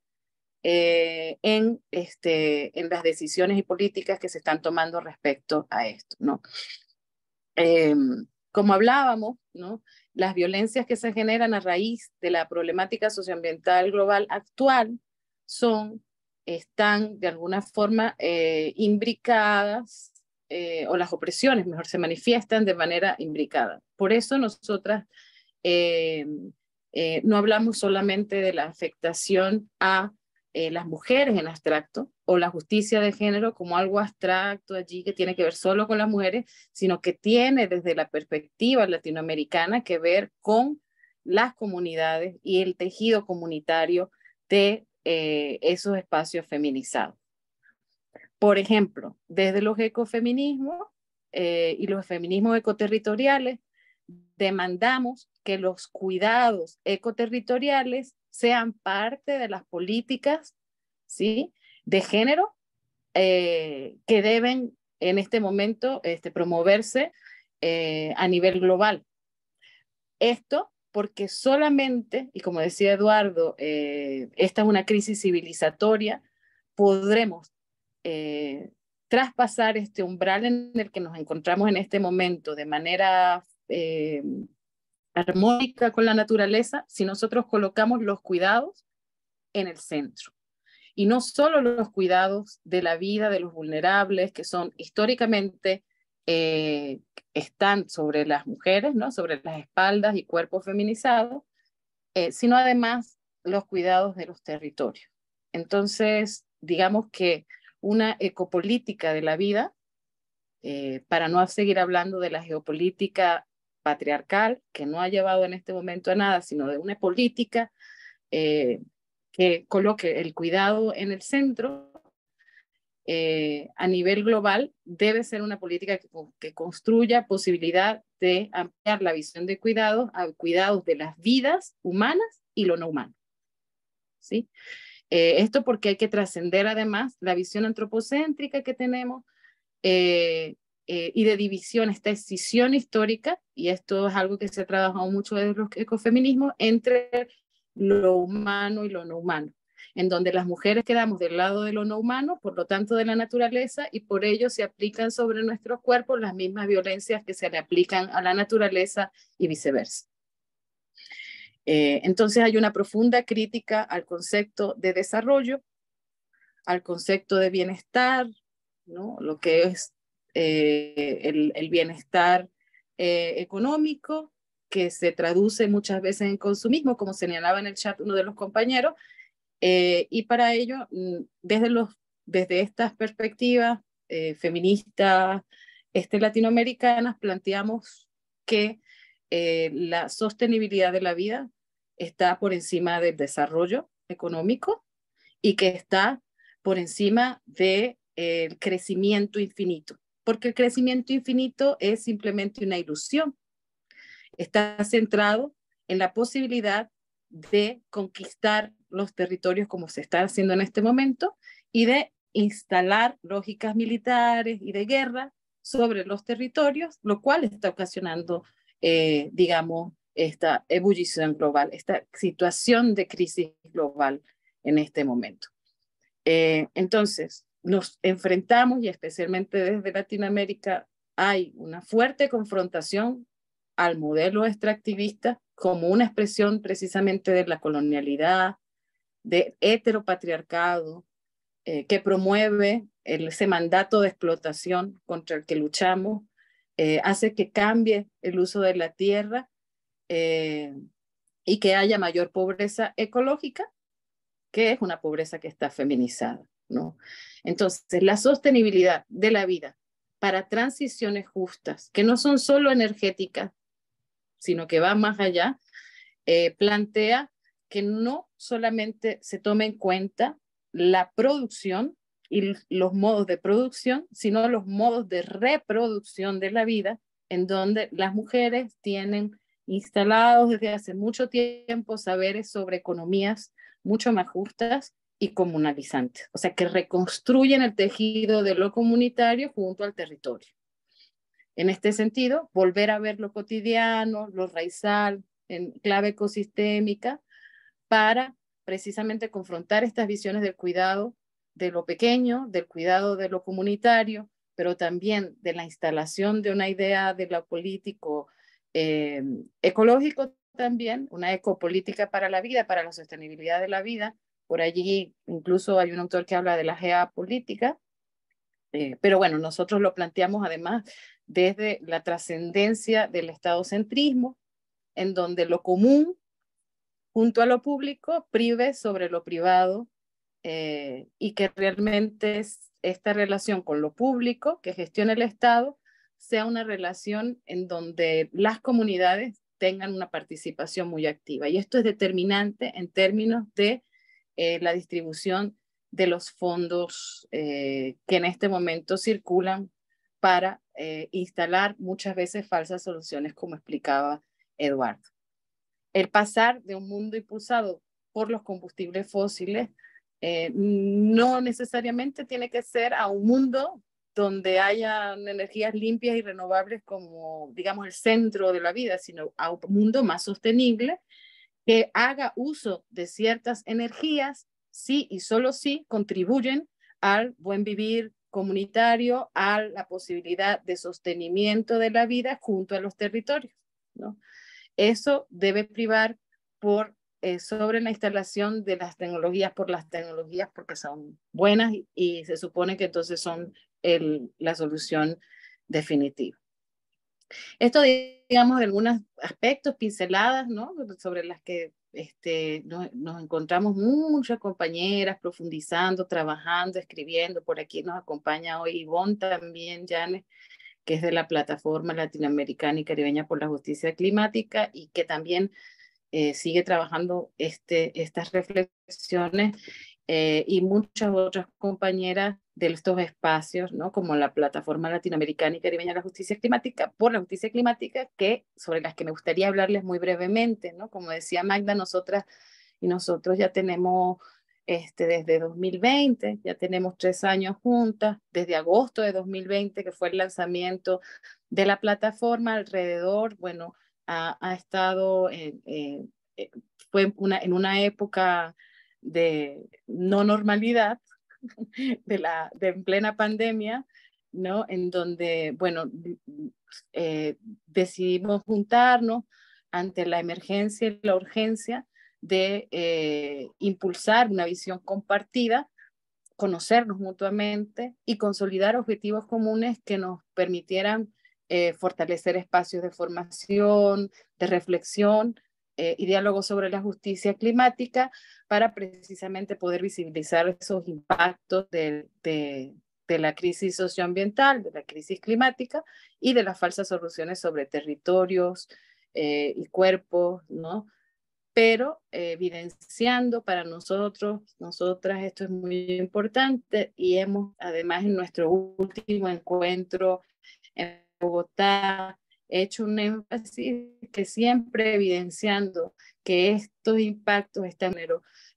eh, en, este, en las decisiones y políticas que se están tomando respecto a esto. ¿no? Em, como hablábamos, ¿no? las violencias que se generan a raíz de la problemática socioambiental global actual son, están de alguna forma eh, imbricadas eh, o las opresiones, mejor, se manifiestan de manera imbricada. Por eso nosotras eh, eh, no hablamos solamente de la afectación a las mujeres en abstracto o la justicia de género como algo abstracto allí que tiene que ver solo con las mujeres, sino que tiene desde la perspectiva latinoamericana que ver con las comunidades y el tejido comunitario de esos espacios feminizados. Por ejemplo, desde los ecofeminismos eh, y los feminismos ecoterritoriales, demandamos que los cuidados ecoterritoriales sean parte de las políticas ¿sí? de género eh, que deben en este momento este, promoverse eh, a nivel global. Esto porque solamente, y como decía Eduardo, esta es una crisis civilizatoria, podremos eh, traspasar este umbral en el que nos encontramos en este momento de manera eh, armónica con la naturaleza si nosotros colocamos los cuidados en el centro. Y no solo los cuidados de la vida de los vulnerables, que son históricamente, eh, están sobre las mujeres, ¿no? sobre las espaldas y cuerpos feminizados, sino además los cuidados de los territorios. Entonces, digamos que una ecopolítica de la vida, eh, para no seguir hablando de la geopolítica patriarcal, que no ha llevado en este momento a nada, sino de una política eh, que coloque el cuidado en el centro eh, a nivel global, debe ser una política que, construya posibilidad de ampliar la visión de cuidado a cuidados de las vidas humanas y lo no humano. ¿Sí? Eh, esto porque hay que trascender además la visión antropocéntrica que tenemos eh, eh, y de división, esta escisión histórica, y esto es algo que se ha trabajado mucho en los ecofeminismos, entre lo humano y lo no humano, en donde las mujeres quedamos del lado de lo no humano, por lo tanto de la naturaleza, y por ello se aplican sobre nuestros cuerpos las mismas violencias que se le aplican a la naturaleza y viceversa. Eh, entonces hay una profunda crítica al concepto de desarrollo, al concepto de bienestar, ¿no? lo que es eh, el, bienestar eh, económico, que se traduce muchas veces en consumismo, como señalaba en el chat uno de los compañeros, y para ello, mm, desde, los, desde estas perspectivas feministas este, latinoamericanas, planteamos que la sostenibilidad de la vida está por encima del desarrollo económico y que está por encima del de, crecimiento infinito, porque el crecimiento infinito es simplemente una ilusión. Está centrado en la posibilidad de conquistar los territorios como se está haciendo en este momento y de instalar lógicas militares y de guerra sobre los territorios, lo cual está ocasionando, eh, digamos, esta ebullición global, esta situación de crisis global en este momento. Eh, entonces, nos enfrentamos y especialmente desde Latinoamérica hay una fuerte confrontación al modelo extractivista como una expresión precisamente de la colonialidad, de heteropatriarcado, eh, que promueve ese mandato de explotación contra el que luchamos, eh, hace que cambie el uso de la tierra eh, y que haya mayor pobreza ecológica, que es una pobreza que está feminizada. ¿no? Entonces, la sostenibilidad de la vida para transiciones justas, que no son solo energéticas, sino que va más allá, eh, plantea que no solamente se tome en cuenta la producción y los modos de producción, sino los modos de reproducción de la vida, en donde las mujeres tienen instalados desde hace mucho tiempo saberes sobre economías mucho más justas y comunalizantes, o sea, que reconstruyen el tejido de lo comunitario junto al territorio. En este sentido, volver a ver lo cotidiano, lo raizal, en clave ecosistémica, para precisamente confrontar estas visiones del cuidado de lo pequeño, del cuidado de lo comunitario, pero también de la instalación de una idea de lo político eh, ecológico también, una ecopolítica para la vida, para la sostenibilidad de la vida. Por allí incluso hay un autor que habla de la geopolítica, eh, pero bueno, nosotros lo planteamos además desde la trascendencia del estado centrismo en donde lo común junto a lo público prive sobre lo privado eh, y que realmente es esta relación con lo público que gestiona el Estado sea una relación en donde las comunidades tengan una participación muy activa. Y esto es determinante en términos de eh, la distribución de los fondos eh, que en este momento circulan para eh, instalar muchas veces falsas soluciones, como explicaba Eduardo. El pasar de un mundo impulsado por los combustibles fósiles no necesariamente tiene que ser a un mundo donde hayan energías limpias y renovables como, digamos, el centro de la vida, sino a un mundo más sostenible que haga uso de ciertas energías sí y solo sí contribuyen al buen vivir comunitario, a la posibilidad de sostenimiento de la vida junto a los territorios. ¿no? Eso debe privar por, eh, sobre la instalación de las tecnologías por las tecnologías porque son buenas y se supone que entonces son la solución definitiva. Esto, digamos, algunos aspectos, pinceladas, ¿no? Sobre las que este, nos, encontramos muchas compañeras profundizando, trabajando, escribiendo. Por aquí nos acompaña hoy Ivonne también, Janes, que es de la plataforma latinoamericana y caribeña por la justicia climática y que también eh, sigue trabajando este, estas reflexiones eh, y muchas otras compañeras de estos espacios, ¿no? como la Plataforma Latinoamericana y Caribeña de la Justicia Climática, por la justicia climática, que, sobre las que me gustaría hablarles muy brevemente. ¿no? Como decía Magda, nosotras y nosotros ya tenemos este, desde 2020, ya tenemos tres años juntas, desde agosto de 2020, que fue el lanzamiento de la plataforma alrededor, bueno, ha, estado, eh, fue una, en una época de no normalidad, de la de en plena pandemia, ¿no? En donde, bueno, eh, decidimos juntarnos ante la emergencia y la urgencia de eh, impulsar una visión compartida, conocernos mutuamente y consolidar objetivos comunes que nos permitieran eh, fortalecer espacios de formación, de reflexión eh, y diálogo sobre la justicia climática para precisamente poder visibilizar esos impactos de, de, la crisis socioambiental, de la crisis climática y de las falsas soluciones sobre territorios eh, y cuerpos, ¿no? pero eh, evidenciando para nosotros, nosotras, esto es muy importante y hemos además en nuestro último encuentro en Bogotá he hecho un énfasis que siempre evidenciando que estos impactos están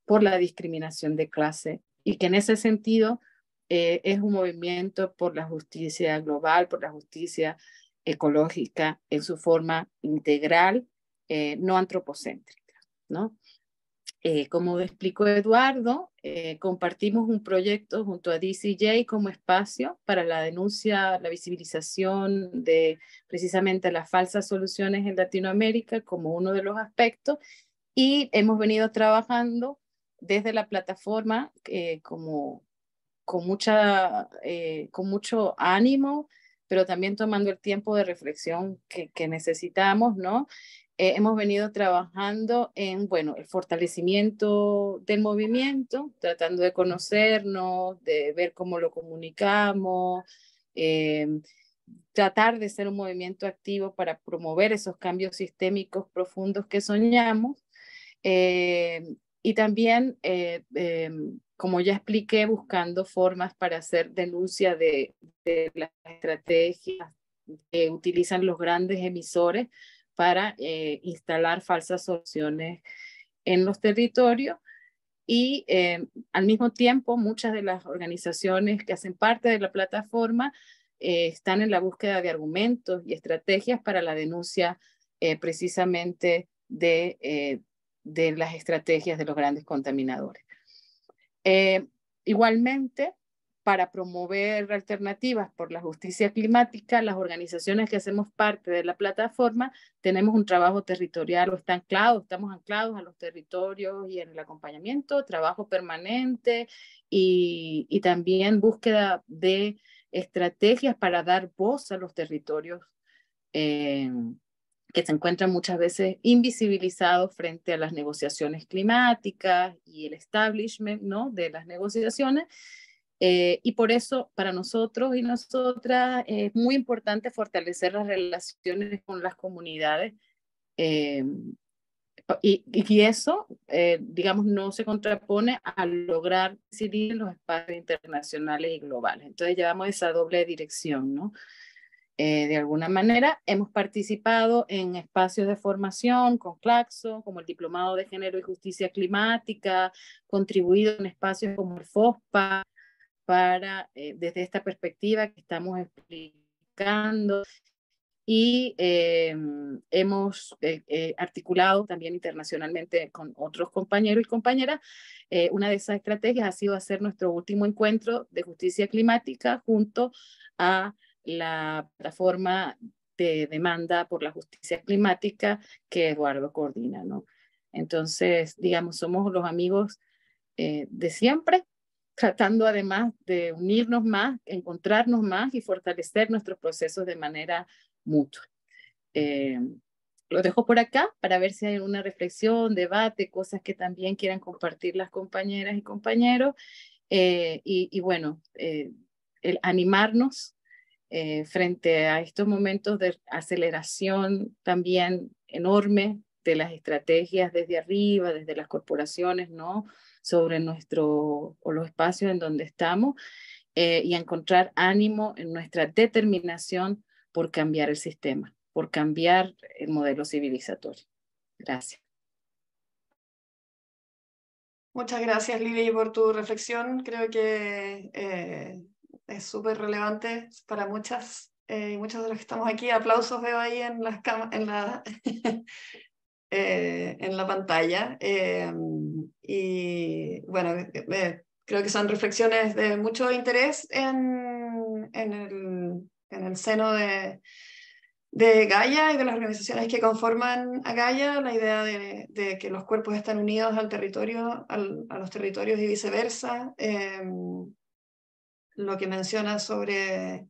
por la discriminación de clase y que en ese sentido eh, es un movimiento por la justicia global, por la justicia ecológica en su forma integral, eh, no antropocéntrica, ¿no? Eh, como explicó Eduardo, eh, compartimos un proyecto junto a DCJ como espacio para la denuncia, la visibilización de precisamente las falsas soluciones en Latinoamérica como uno de los aspectos y hemos venido trabajando desde la plataforma eh, como con, mucha, con mucho ánimo, pero también tomando el tiempo de reflexión que, que necesitamos, ¿no? Eh, hemos venido trabajando en, bueno, el fortalecimiento del movimiento, tratando de conocernos, de ver cómo lo comunicamos, eh, tratar de ser un movimiento activo para promover esos cambios sistémicos profundos que soñamos. Eh, y también, como ya expliqué, buscando formas para hacer denuncia de, de las estrategias que utilizan los grandes emisores para eh, instalar falsas soluciones en los territorios y eh, al mismo tiempo muchas de las organizaciones que hacen parte de la plataforma eh, están en la búsqueda de argumentos y estrategias para la denuncia precisamente de, de, las estrategias de los grandes contaminadores. igualmente, para promover alternativas por la justicia climática, las organizaciones que hacemos parte de la plataforma tenemos un trabajo territorial o está anclado, estamos anclados a los territorios y en el acompañamiento, trabajo permanente y, también búsqueda de estrategias para dar voz a los territorios eh, que se encuentran muchas veces invisibilizados frente a las negociaciones climáticas y el establishment ¿no? de las negociaciones eh, y por eso, para nosotros y nosotras, es muy importante fortalecer las relaciones con las comunidades. Eh, y, y, eso, eh, digamos, no se contrapone a lograr decidir los espacios internacionales y globales. Entonces llevamos esa doble dirección, ¿no? de alguna manera hemos participado en espacios de formación con Claxo, como el Diplomado de Género y Justicia Climática, contribuido en espacios como el FOSPA, para, eh, desde esta perspectiva que estamos explicando. Y eh, hemos eh, articulado también internacionalmente con otros compañeros y compañeras. una de esas estrategias ha sido hacer nuestro último encuentro de justicia climática junto a la plataforma de demanda por la justicia climática que Eduardo coordina. ¿no? Entonces, digamos, somos los amigos de siempre tratando además de unirnos más, encontrarnos más y fortalecer nuestros procesos de manera mutua. Eh, lo dejo por acá para ver si hay una reflexión, debate, cosas que también quieran compartir las compañeras y compañeros. Eh, y, bueno, eh, el animarnos frente a estos momentos de aceleración también enorme de las estrategias desde arriba, desde las corporaciones, ¿no? sobre nuestro o los espacios en donde estamos eh, y encontrar ánimo en nuestra determinación por cambiar el sistema, por cambiar el modelo civilizatorio. Gracias. Muchas gracias Lili por tu reflexión. Creo que eh, es súper relevante para muchas eh, muchas de las que estamos aquí. Aplausos veo ahí en las, en la, Eh, en la pantalla. Eh, y bueno, eh, creo que son reflexiones de mucho interés en, en, el, en el seno de, de Gaia y de las organizaciones que conforman a Gaia, la idea de, que los cuerpos están unidos al territorio, a los territorios y viceversa, lo que menciona sobre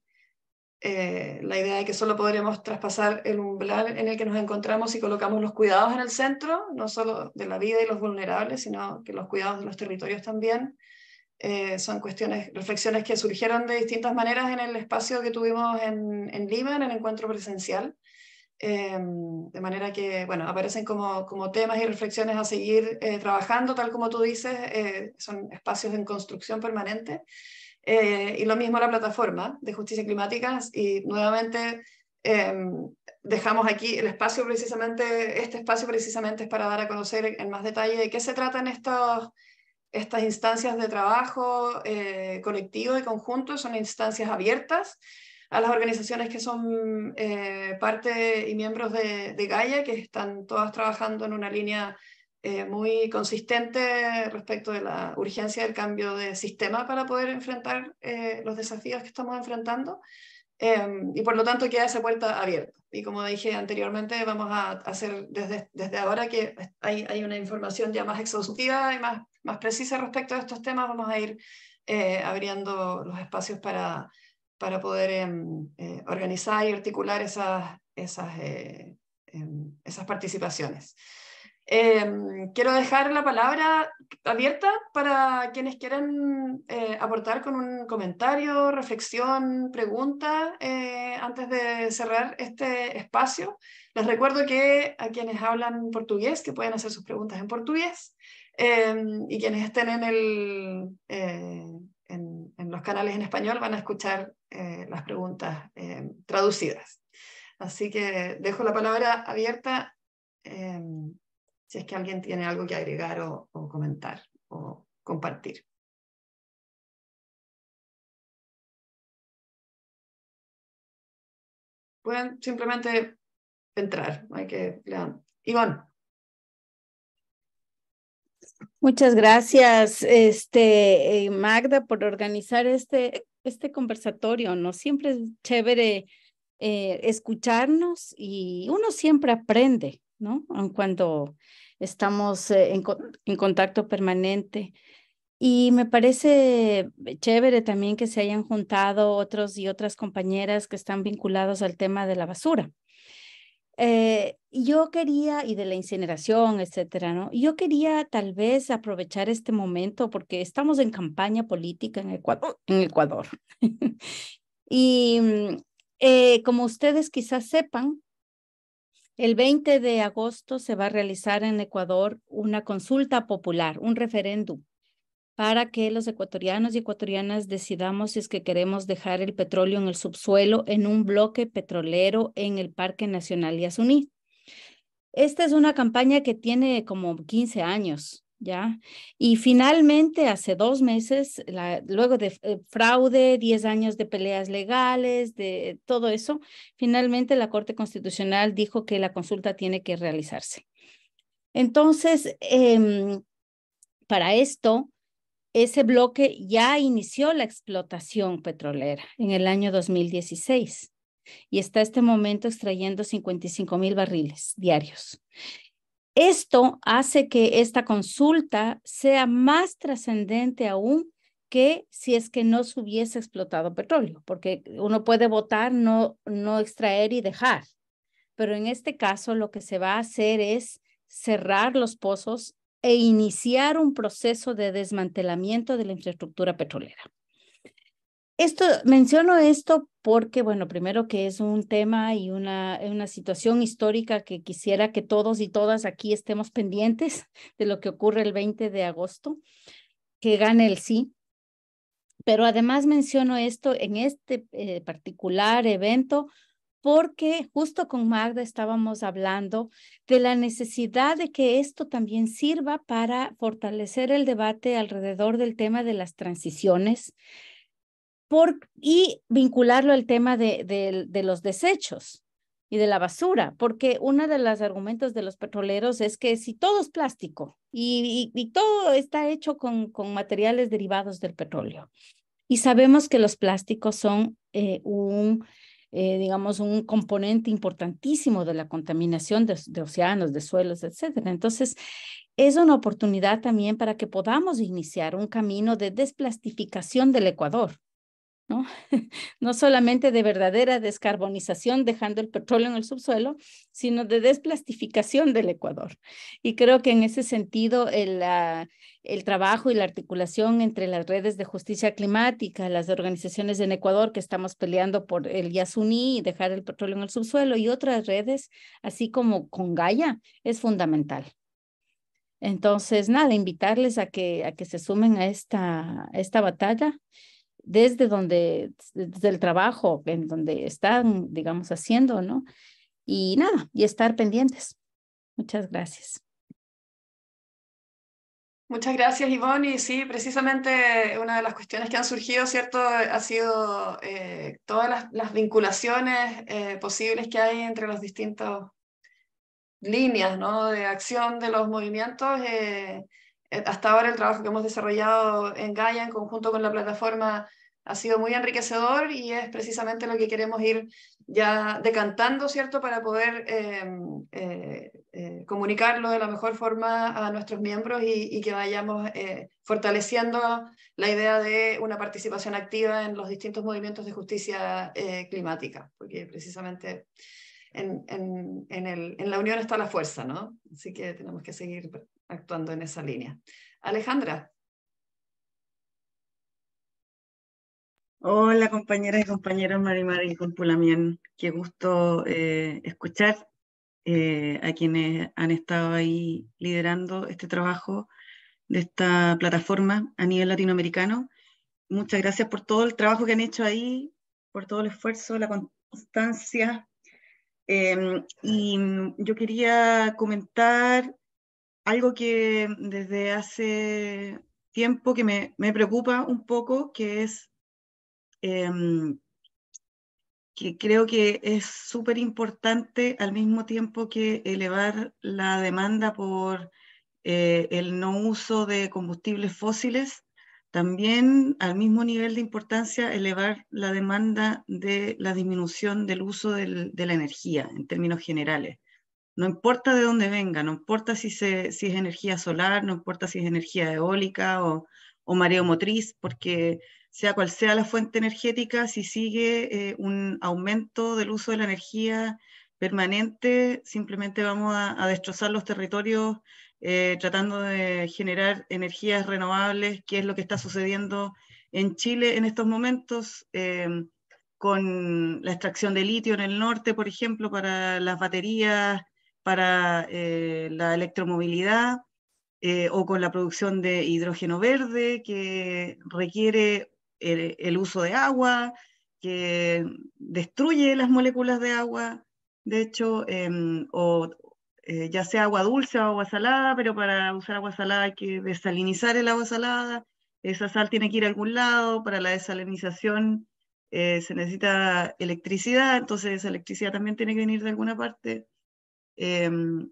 eh, la idea de que solo podremos traspasar el umbral en el que nos encontramos y colocamos los cuidados en el centro, no solo de la vida y los vulnerables, sino que los cuidados de los territorios también. Eh, son cuestiones, reflexiones que surgieron de distintas maneras en el espacio que tuvimos en, en Lima, en el encuentro presencial. Em, de manera que, bueno, aparecen como, como temas y reflexiones a seguir eh, trabajando, tal como tú dices, son espacios en construcción permanente. Eh, y lo mismo la plataforma de justicia climática. Y nuevamente em, dejamos aquí el espacio precisamente, este espacio precisamente es para dar a conocer en más detalle de qué se tratan estos, estas instancias de trabajo eh, colectivo y conjunto. Son instancias abiertas a las organizaciones que son eh, parte y miembros de, de Gaia, que están todas trabajando en una línea eh, muy consistente respecto de la urgencia del cambio de sistema para poder enfrentar eh, los desafíos que estamos enfrentando em, y por lo tanto queda esa puerta abierta. Y como dije anteriormente, vamos a hacer desde, desde ahora que hay, hay, una información ya más exhaustiva y más, más precisa respecto a estos temas, vamos a ir eh, abriendo los espacios para, para poder em, organizar y articular esas, esas, em, esas participaciones. Em, quiero dejar la palabra abierta para quienes quieran eh, aportar con un comentario, reflexión, pregunta eh, antes de cerrar este espacio. Les recuerdo que a quienes hablan portugués, que pueden hacer sus preguntas en portugués, em, y quienes estén en, eh, en, en, los canales en español van a escuchar las preguntas em, traducidas. Así que dejo la palabra abierta si es que alguien tiene algo que agregar o, comentar o compartir. Pueden simplemente entrar, hay que Iván. Muchas gracias, este, eh, Magda, por organizar este, este conversatorio. ¿no? Siempre es chévere eh, escucharnos y uno siempre aprende. ¿no? Cuando estamos eh, en, contacto permanente. Y me parece chévere también que se hayan juntado otros y otras compañeras que están vinculados al tema de la basura. Eh, yo quería, y de la incineración, etcétera, ¿no? Yo quería tal vez aprovechar este momento porque estamos en campaña política en Ecuador. En Ecuador. y mm, eh, como ustedes quizás sepan, el 20 de agosto se va a realizar en Ecuador una consulta popular, un referéndum, para que los ecuatorianos y ecuatorianas decidamos si es que queremos dejar el petróleo en el subsuelo, en un bloque petrolero en el Parque Nacional Yasuní. Esta es una campaña que tiene como 15 años ¿ya? Y finalmente, hace dos meses, luego de eh, fraude, 10 años de peleas legales, de todo eso, finalmente la Corte Constitucional dijo que la consulta tiene que realizarse. Entonces, em, para esto, ese bloque ya inició la explotación petrolera en el año 2016 y está este momento extrayendo 55 mil barriles diarios. Esto hace que esta consulta sea más trascendente aún que si es que no se hubiese explotado petróleo, porque uno puede votar, no, no extraer y dejar. Pero en este caso lo que se va a hacer es cerrar los pozos e iniciar un proceso de desmantelamiento de la infraestructura petrolera. Esto, menciono esto porque, bueno, primero que es un tema y una, una situación histórica que quisiera que todos y todas aquí estemos pendientes de lo que ocurre el 20 de agosto, que gane el sí. Pero además menciono esto en este eh, particular evento porque justo con Magda estábamos hablando de la necesidad de que esto también sirva para fortalecer el debate alrededor del tema de las transiciones, y vincularlo al tema de, los desechos y de la basura, porque uno de los argumentos de los petroleros es que si todo es plástico y, todo está hecho con, materiales derivados del petróleo, y sabemos que los plásticos son eh, un, eh, digamos, un componente importantísimo de la contaminación de, de océanos, de suelos, etcétera. Entonces, es una oportunidad también para que podamos iniciar un camino de desplastificación del Ecuador ¿no? solamente de verdadera descarbonización, dejando el petróleo en el subsuelo, sino de desplastificación del Ecuador. Y creo que en ese sentido el, ah, trabajo y la articulación entre las redes de justicia climática, las organizaciones en Ecuador que estamos peleando por el Yasuní dejar el petróleo en el subsuelo y otras redes, así como con Gaia, es fundamental. Entonces, nada, invitarles a que, a que se sumen a esta, a esta batalla desde donde, desde el trabajo, en donde están, digamos, haciendo, ¿no? Y nada, y estar pendientes. Muchas gracias. Muchas gracias, Ivonne. Y sí, precisamente una de las cuestiones que han surgido, ¿cierto? Ha sido eh, todas las, vinculaciones eh, posibles que hay entre las distintas líneas ¿no? de acción de los movimientos. Eh, hasta ahora el trabajo que hemos desarrollado en Gaia en conjunto con la plataforma ha sido muy enriquecedor y es precisamente lo que queremos ir ya decantando, ¿cierto?, para poder eh, eh, eh, comunicarlo de la mejor forma a nuestros miembros y, que vayamos fortaleciendo la idea de una participación activa en los distintos movimientos de justicia climática, porque precisamente en, en la unión está la fuerza, ¿no? Así que tenemos que seguir actuando en esa línea. Alejandra. Hola compañeras y compañeros Marimar y Compulamien qué gusto eh, escuchar eh, a quienes han estado ahí liderando este trabajo de esta plataforma a nivel latinoamericano. Muchas gracias por todo el trabajo que han hecho ahí, por todo el esfuerzo, la constancia. Em, y mm, yo quería comentar algo que desde hace tiempo que me, me preocupa un poco, que es Em, que creo que es súper importante al mismo tiempo que elevar la demanda por eh, el no uso de combustibles fósiles, también al mismo nivel de importancia elevar la demanda de la disminución del uso de la energía en términos generales. No importa de dónde venga, no importa si, si es energía solar, no importa si es energía eólica o, o mareo motriz, porque sea cual sea la fuente energética, si sigue eh, un aumento del uso de la energía permanente, simplemente vamos a, destrozar los territorios eh, tratando de generar energías renovables, que es lo que está sucediendo en Chile en estos momentos, em, con la extracción de litio en el norte, por ejemplo, para las baterías, para eh, la electromovilidad, o con la producción de hidrógeno verde, que requiere el, uso de agua, que destruye las moléculas de agua, de hecho, em, o eh, ya sea agua dulce o agua salada, pero para usar agua salada hay que desalinizar el agua salada, esa sal tiene que ir a algún lado, para la desalinización eh, se necesita electricidad, entonces esa electricidad también tiene que venir de alguna parte. Em,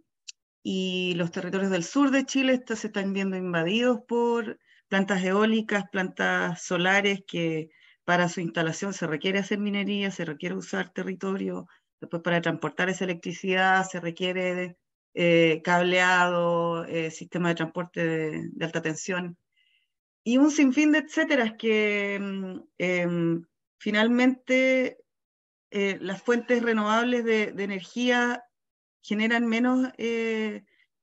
y los territorios del sur de Chile se están viendo invadidos por plantas eólicas, plantas solares, que para su instalación se requiere hacer minería, se requiere usar territorio, después para transportar esa electricidad se requiere eh, cableado, eh, sistema de transporte de, alta tensión y un sinfín de etcéteras que mm, em, finalmente eh, las fuentes renovables de, energía generan menos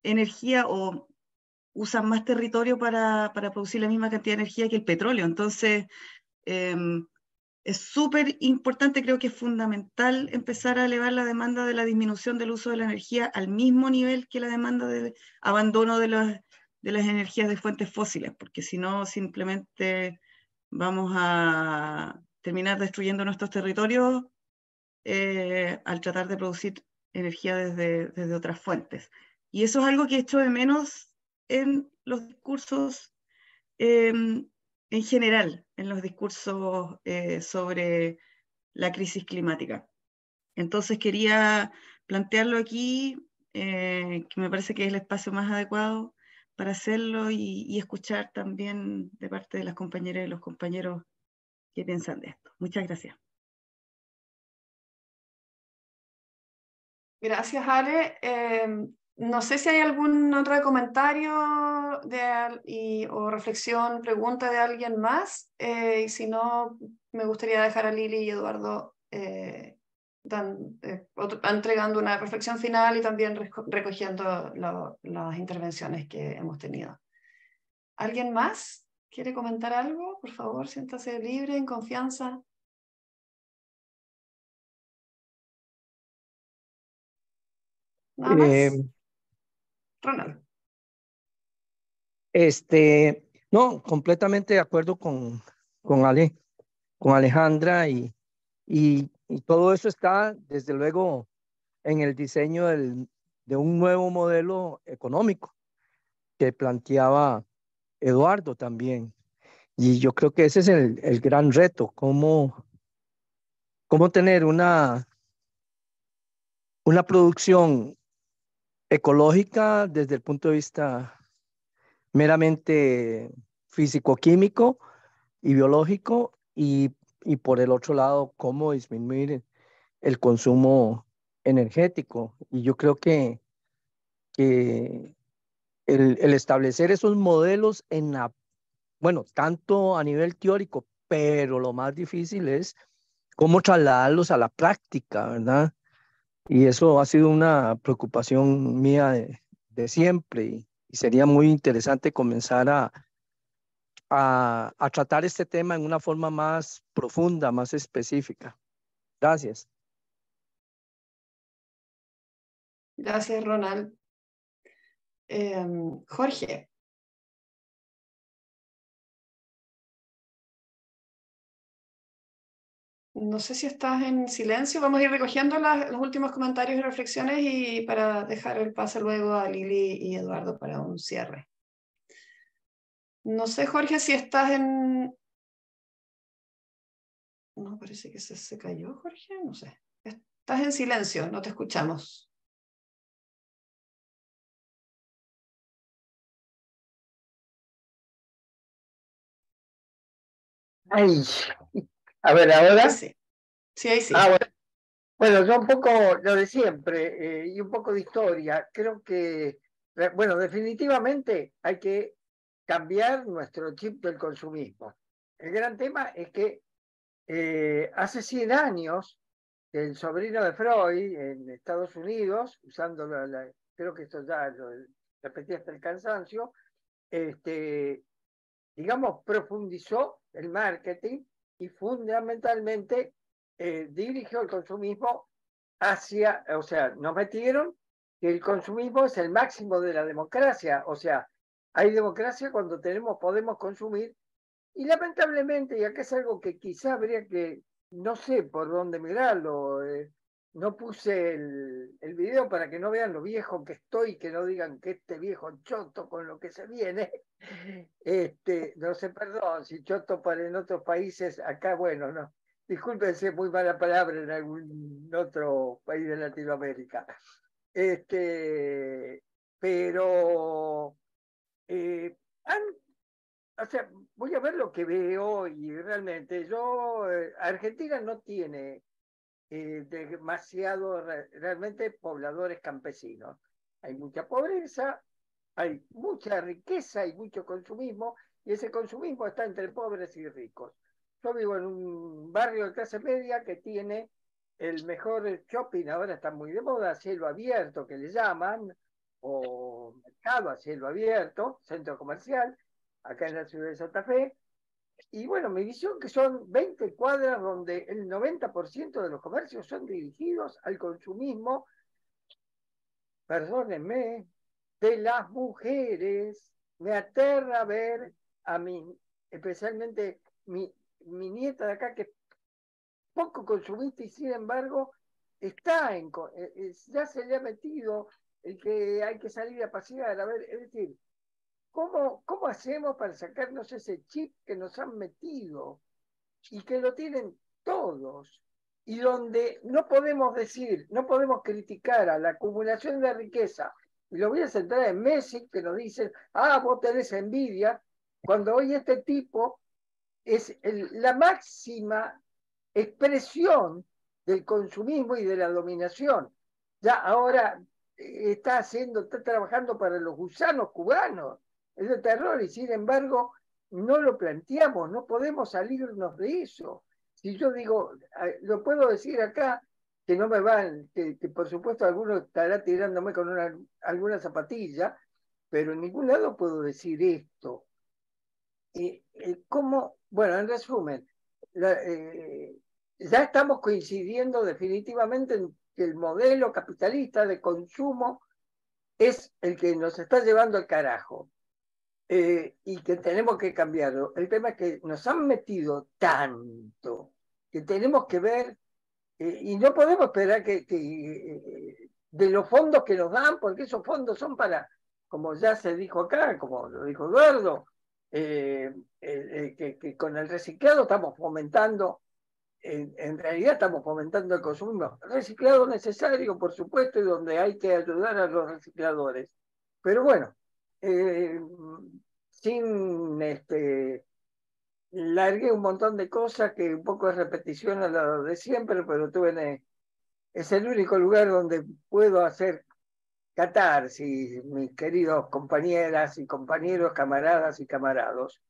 energía o usan más territorio para, producir la misma cantidad de energía que el petróleo. Entonces, em, es súper importante, creo que es fundamental empezar a elevar la demanda de la disminución del uso de la energía al mismo nivel que la demanda de abandono de las, de las energías de fuentes fósiles, porque si no, simplemente vamos a terminar destruyendo nuestros territorios eh, al tratar de producir energía desde, desde otras fuentes. Y eso es algo que hecho de menos en los discursos em, en general, en los discursos eh, sobre la crisis climática. Entonces quería plantearlo aquí, eh, que me parece que es el espacio más adecuado para hacerlo y, escuchar también de parte de las compañeras y los compañeros qué piensan de esto. Muchas gracias. Gracias, Ale. Em, no sé si hay algún otro comentario o reflexión, pregunta de alguien más. Eh, y si no, me gustaría dejar a Lili y Eduardo eh, eh, entregando una reflexión final y también recogiendo las intervenciones que hemos tenido. ¿Alguien más quiere comentar algo? Por favor, siéntase libre, en confianza. Este, no, completamente de acuerdo con, con, Ale, con Alejandra y, y, todo eso está, desde luego, en el diseño de un nuevo modelo económico que planteaba Eduardo también. Y yo creo que ese es el, gran reto, cómo, cómo tener una, una producción ecológica desde el punto de vista meramente físico-químico y biológico y, por el otro lado, cómo disminuir el consumo energético. Y yo creo que, el, el, establecer esos modelos en la, bueno, tanto a nivel teórico, pero lo más difícil es cómo trasladarlos a la práctica, ¿verdad? Y eso ha sido una preocupación mía de, siempre y, sería muy interesante comenzar a, a, tratar este tema en una forma más profunda, más específica. Gracias. Gracias, Ronald. Em, Jorge. No sé si estás en silencio. Vamos a ir recogiendo los últimos comentarios y reflexiones y para dejar el pase luego a Lili y Eduardo para un cierre. No sé, Jorge, si estás en... No, parece que se, se cayó, Jorge. No sé. Estás en silencio, no te escuchamos. Ay, a ver, ahora. Sí, sí ahí sí. Ah, bueno. yo un poco lo de siempre eh, y un poco de historia. Creo que, eh, bueno, definitivamente hay que cambiar nuestro chip del consumismo. El gran tema es que eh, hace 100 años, el sobrino de Freud en Estados Unidos, usando la, creo que esto ya lo repetí hasta el cansancio, este, digamos, profundizó el marketing y fundamentalmente eh, dirigió el consumismo hacia, o sea, nos metieron que el consumismo es el máximo de la democracia, o sea, hay democracia cuando tenemos, podemos consumir, y lamentablemente, y acá es algo que quizá habría que, no sé por dónde mirarlo, eh, no puse el, el, video para que no vean lo viejo que estoy, que no digan que este viejo choto con lo que se viene. Este, no sé, perdón, si choto para en otros países, acá, bueno, no. Disculpen es muy mala palabra en algún otro país de Latinoamérica. Este, pero eh, o sea, voy a ver lo que veo y realmente yo, eh, Argentina no tiene eh, demasiado, realmente pobladores campesinos. Hay mucha pobreza, hay mucha riqueza y mucho consumismo, y ese consumismo está entre pobres y ricos. Yo vivo en un barrio de clase media que tiene el mejor shopping, ahora está muy de moda, cielo abierto que le llaman, o mercado a cielo abierto, centro comercial, acá en la ciudad de Santa Fe, y bueno, mi visión que son 20 cuadras donde el 90% de los comercios son dirigidos al consumismo, perdónenme, de las mujeres. Me aterra ver a mí, especialmente mi, mi nieta de acá, que es poco consumista y sin embargo está en, eh, eh, ya se le ha metido el que hay que salir a pasear, a ver, es decir, ¿Cómo, hacemos para sacarnos ese chip que nos han metido y que lo tienen todos? Y donde no podemos decir, no podemos criticar a la acumulación de riqueza. Y lo voy a centrar en Messi, que nos dice, ah, vos tenés envidia, cuando hoy este tipo es la máxima expresión del consumismo y de la dominación. Ya ahora eh, está haciendo, está trabajando para los gusanos cubanos es de terror y sin embargo no lo planteamos, no podemos salirnos de eso. Si yo digo, eh, lo puedo decir acá, que no me van, que, por supuesto alguno estará tirándome con una, alguna zapatilla, pero en ningún lado puedo decir esto. Eh, bueno, en resumen, eh, ya estamos coincidiendo definitivamente en que el modelo capitalista de consumo es el que nos está llevando al carajo. Eh, y que tenemos que cambiarlo. El tema es que nos han metido tanto que tenemos que ver eh, y no podemos esperar que, eh, de los fondos que nos dan, porque esos fondos son para, como ya se dijo acá, como lo dijo Eduardo, que, con el reciclado estamos fomentando, en realidad estamos fomentando el consumo. Reciclado necesario, por supuesto, y donde hay que ayudar a los recicladores. Pero bueno, eh, sin este, largué un montón de cosas que un poco es repetición a lo de siempre, pero eh, es el único lugar donde puedo hacer catarsis, mis queridos compañeras y compañeros, camaradas y camarados.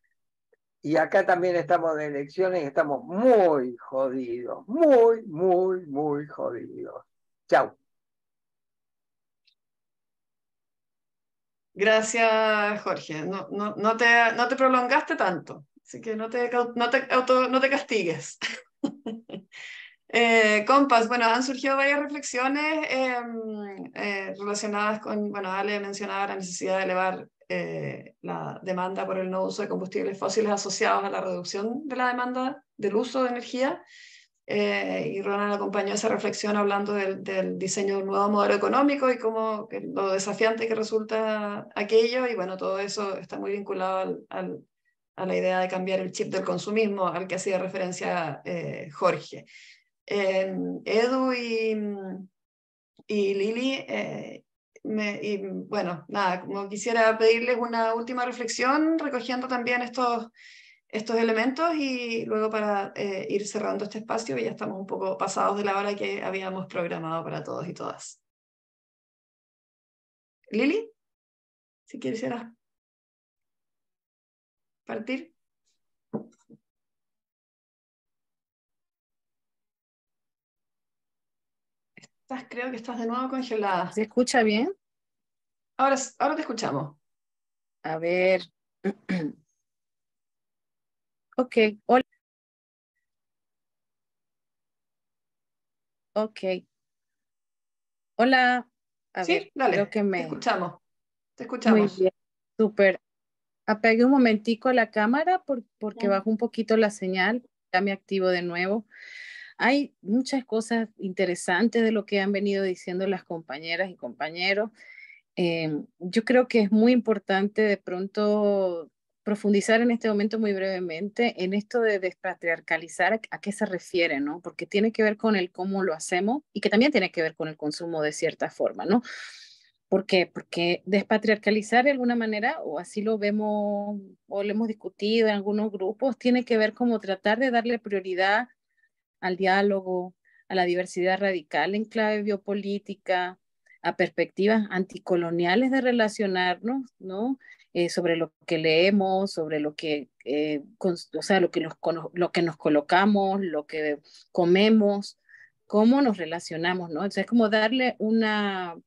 Y acá también estamos de elecciones y estamos muy jodidos, muy, muy, muy jodidos. Chao. Gracias, Jorge. No, no, no, te, no te prolongaste tanto, así que no te, no te, no te castigues. eh, compas, bueno, han surgido varias reflexiones em, eh, relacionadas con, bueno, Ale mencionaba la necesidad de elevar eh, la demanda por el no uso de combustibles fósiles asociados a la reducción de la demanda del uso de energía. Eh, y Ronan acompañó esa reflexión hablando del, del, diseño un nuevo modelo económico y cómo eh, lo desafiante que resulta aquello. Y bueno, todo eso está muy vinculado a la idea de cambiar el chip del consumismo al que hacía referencia eh, Jorge. Em, Edu y, Lili, y bueno, nada, como quisiera pedirles una última reflexión recogiendo también estos estos elementos y luego para eh, ir cerrando este espacio, ya estamos un poco pasados de la hora que habíamos programado para todos y todas. Lili, si quisieras partir. creo que estás de nuevo congelada. ¿Se escucha bien? Ahora, ahora te escuchamos. A ver. Ok, hola. Ok. Hola. sí, dale. que me... Te escuchamos. Te escuchamos. Muy bien. Súper. Apague un momentico la cámara porque bajo un poquito la señal. Ya me activo de nuevo. Hay muchas cosas interesantes de lo que han venido diciendo las compañeras y compañeros. Em, yo creo que es muy importante de pronto profundizar en este momento muy brevemente en esto de despatriarcalizar, a qué se refiere, ¿no? Porque tiene que ver con el cómo lo hacemos y que también tiene que ver con el consumo de cierta forma, ¿no? ¿Por qué? Porque despatriarcalizar de alguna manera, o así lo vemos o lo hemos discutido en algunos grupos, tiene que ver como tratar de darle prioridad al diálogo, a la diversidad radical en clave biopolítica, a perspectivas anticoloniales de relacionarnos, ¿no? Eh, sobre lo que leemos, sobre lo que, eh, sea, lo que, nos, lo que nos colocamos, lo que comemos, cómo nos relacionamos, ¿no? es como darle una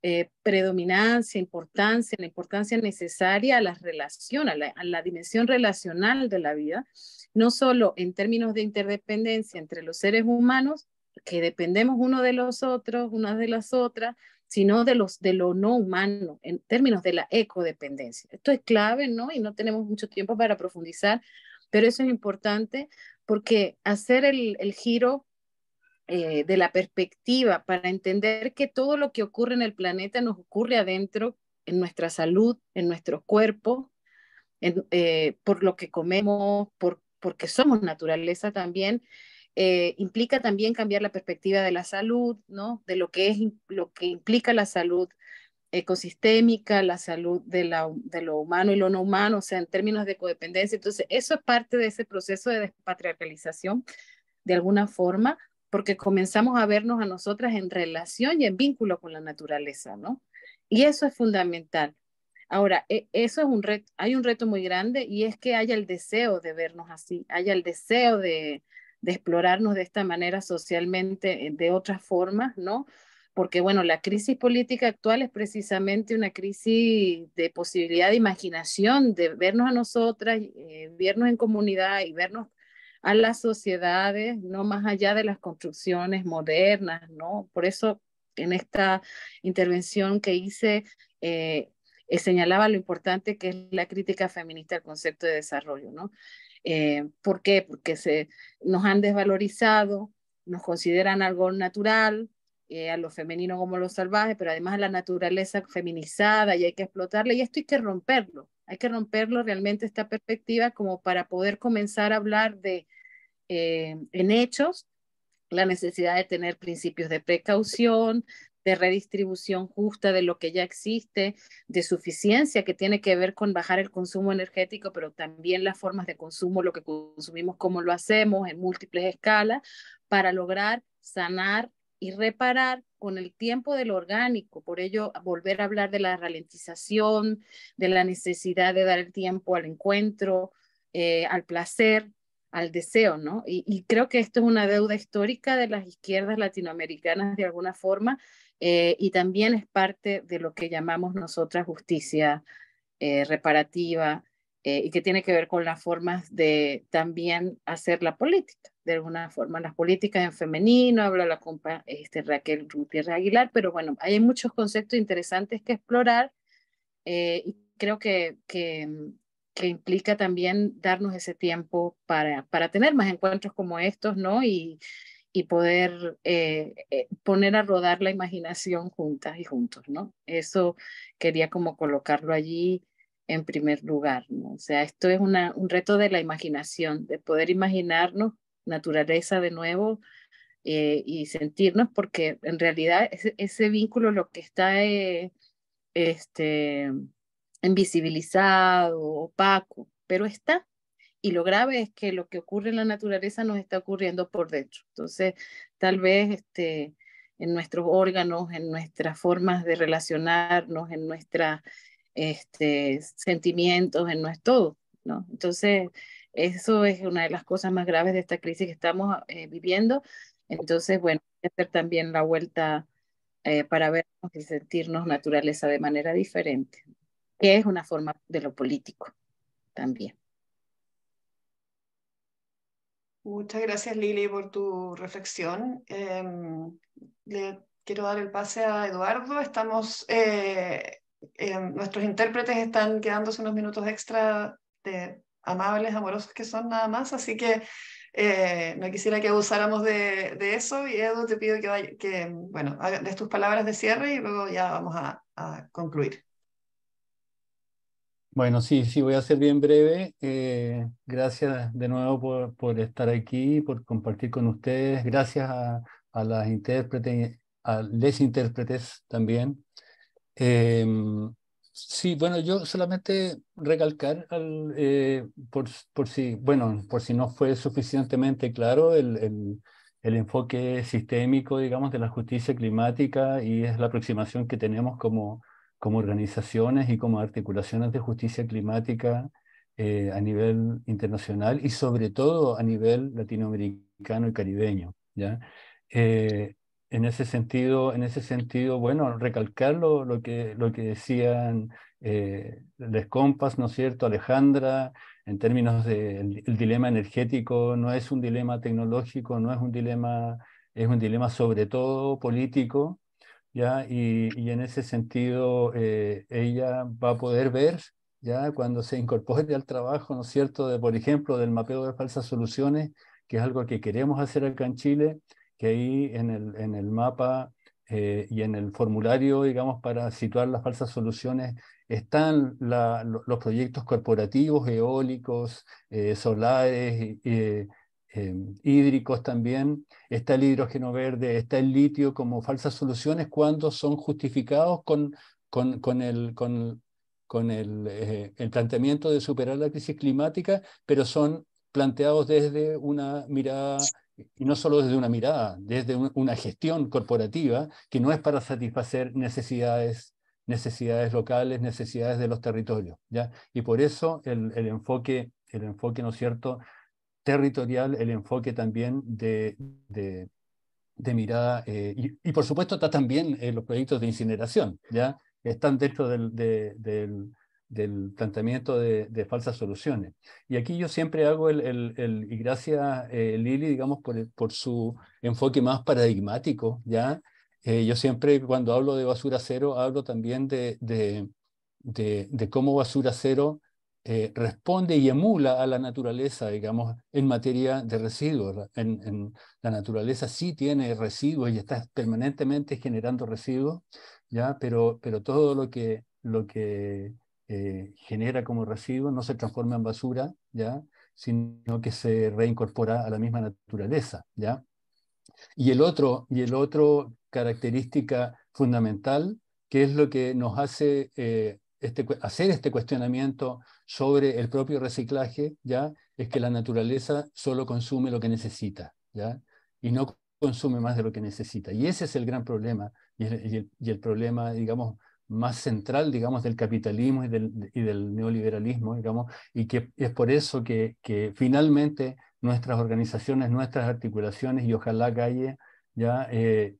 eh, predominancia, importancia, la importancia necesaria a la relación, a la, dimensión relacional de la vida, no solo en términos de interdependencia entre los seres humanos, que dependemos uno de los otros, unas de las otras, sino de, los, de lo no humano, en términos de la ecodependencia. Esto es clave, ¿no? Y no tenemos mucho tiempo para profundizar, pero eso es importante porque hacer el, giro eh, de la perspectiva para entender que todo lo que ocurre en el planeta nos ocurre adentro, en nuestra salud, en nuestro cuerpo, eh, por lo que comemos, por, porque somos naturaleza también, eh, implica también cambiar la perspectiva de la salud, ¿no? De lo que es lo que implica la salud ecosistémica, la salud de, la, de lo humano y lo no humano, o sea, en términos de codependencia. Entonces, eso es parte de ese proceso de despatriarcalización, de alguna forma, porque comenzamos a vernos a nosotras en relación y en vínculo con la naturaleza, ¿no? Y eso es fundamental. Ahora, e, eso es un reto, hay un reto muy grande y es que haya el deseo de vernos así, haya el deseo de, de explorarnos de esta manera socialmente, eh, de otras formas, ¿no? Porque, bueno, la crisis política actual es precisamente una crisis de posibilidad de imaginación, de vernos a nosotras, eh, vernos en comunidad y vernos a las sociedades, no más allá de las construcciones modernas, ¿no? Por eso en esta intervención que hice, eh, señalaba lo importante que es la crítica feminista al concepto de desarrollo, ¿no? Eh, ¿Por qué? Porque se, nos han desvalorizado, nos consideran algo natural, eh, a lo femenino como lo salvaje, pero además a la naturaleza feminizada y hay que explotarla y esto hay que romperlo. Hay que romperlo realmente esta perspectiva como para poder comenzar a hablar de, eh, en hechos, la necesidad de tener principios de precaución, de redistribución justa de lo que ya existe, de suficiencia, que tiene que ver con bajar el consumo energético, pero también las formas de consumo, lo que consumimos, cómo lo hacemos en múltiples escalas, para lograr sanar y reparar con el tiempo del orgánico. Por ello, volver a hablar de la ralentización, de la necesidad de dar el tiempo al encuentro, eh, al placer, al deseo, ¿no? y, creo que esto es una deuda histórica de las izquierdas latinoamericanas de alguna forma eh, y también es parte de lo que llamamos nosotras justicia eh, reparativa eh, y que tiene que ver con las formas de también hacer la política. De alguna forma, las políticas en femenino, habla la compa este, Raquel Gutiérrez Aguilar, pero bueno, hay muchos conceptos interesantes que explorar y creo que, que, mm, que, implica también darnos ese tiempo para, para tener más encuentros como estos, ¿no? Y, y poder eh, eh, poner a rodar la imaginación juntas y juntos, ¿no? Eso quería como colocarlo allí en primer lugar, ¿no? O sea, esto es un reto de la imaginación, de poder imaginarnos naturaleza de nuevo eh, y sentirnos, porque en realidad ese, ese vínculo lo que está este, invisibilizado, opaco, pero está, y lo grave es que lo que ocurre en la naturaleza nos está ocurriendo por dentro. Entonces, tal vez este, en nuestros órganos, en nuestras formas de relacionarnos, en nuestros este, sentimientos, en nuestro todo. ¿no? Entonces, eso es una de las cosas más graves de esta crisis que estamos eh, viviendo. Entonces, bueno, hacer también la vuelta eh, para vernos y sentirnos naturaleza de manera diferente, que es una forma de lo político también. Muchas gracias Lili por tu reflexión. Em, le quiero dar el pase a Eduardo. Estamos, eh, em, nuestros intérpretes están quedándose unos minutos extra de amables, amorosos que son nada más, así que eh, no quisiera que abusáramos de, eso y Edu te pido que, que bueno, de tus palabras de cierre y luego ya vamos a concluir. Bueno, sí, sí, voy a ser bien breve. Eh, gracias de nuevo por, por, estar aquí, por compartir con ustedes. Gracias a, las intérpretes, a les intérpretes también. Em, sí, bueno, yo solamente recalcar, al, eh, por, por, si, bueno, por si no fue suficientemente claro, el, el, el enfoque sistémico, digamos, de la justicia climática y es la aproximación que tenemos como como organizaciones y como articulaciones de justicia climática eh, a nivel internacional y sobre todo a nivel latinoamericano y caribeño. ¿ya? Eh, en ese sentido, en ese sentido, bueno, recalcar lo, que, lo que decían eh, Les Compas, ¿no es cierto? Alejandra, en términos del dilema energético, no es un dilema tecnológico, no es un dilema, es un dilema sobre todo político, y, en ese sentido, eh, ella va a poder ver, ya cuando se incorpore al trabajo, ¿no cierto?, de, por ejemplo, del mapeo de falsas soluciones, que es algo que queremos hacer acá en Chile, que ahí en el, en el mapa eh, y en el formulario, digamos, para situar las falsas soluciones, están los proyectos corporativos, eólicos, eh, solares, eh, eh, hídricos también, está el hidrógeno verde, está el litio como falsas soluciones cuando son justificados con, con, el, con, eh, el, planteamiento de superar la crisis climática, pero son planteados desde una mirada, y no solo desde una mirada, desde una gestión corporativa que no es para satisfacer necesidades necesidades locales, necesidades de los territorios, ¿ya? Y por eso el, enfoque, el enfoque, ¿no es cierto?, territorial, el enfoque también de, mirada, eh, y, por supuesto está también eh, los proyectos de incineración, ¿ya? están dentro del, del, del planteamiento de, falsas soluciones. Y aquí yo siempre hago el, el, y gracias eh, Lili, digamos, por, por su enfoque más paradigmático, ¿ya? yo siempre cuando hablo de basura cero, hablo también de, de, de cómo basura cero eh, responde y emula a la naturaleza, digamos, en materia de residuos. En, la naturaleza sí tiene residuos y está permanentemente generando residuos, ¿ya? Pero, pero todo lo que, lo que eh, genera como residuo no se transforma en basura, ¿ya? sino que se reincorpora a la misma naturaleza. ¿ya? Y el otro, y el otro característica fundamental, que es lo que nos hace eh, este hacer este cuestionamiento sobre el propio reciclaje, ¿ya? es que la naturaleza solo consume lo que necesita, ¿ya? y no consume más de lo que necesita. Y ese es el gran problema, y el, problema, digamos, más central, digamos, del capitalismo y del, neoliberalismo, digamos, y que es por eso que, finalmente nuestras organizaciones, nuestras articulaciones, y ojalá Calle, ya eh,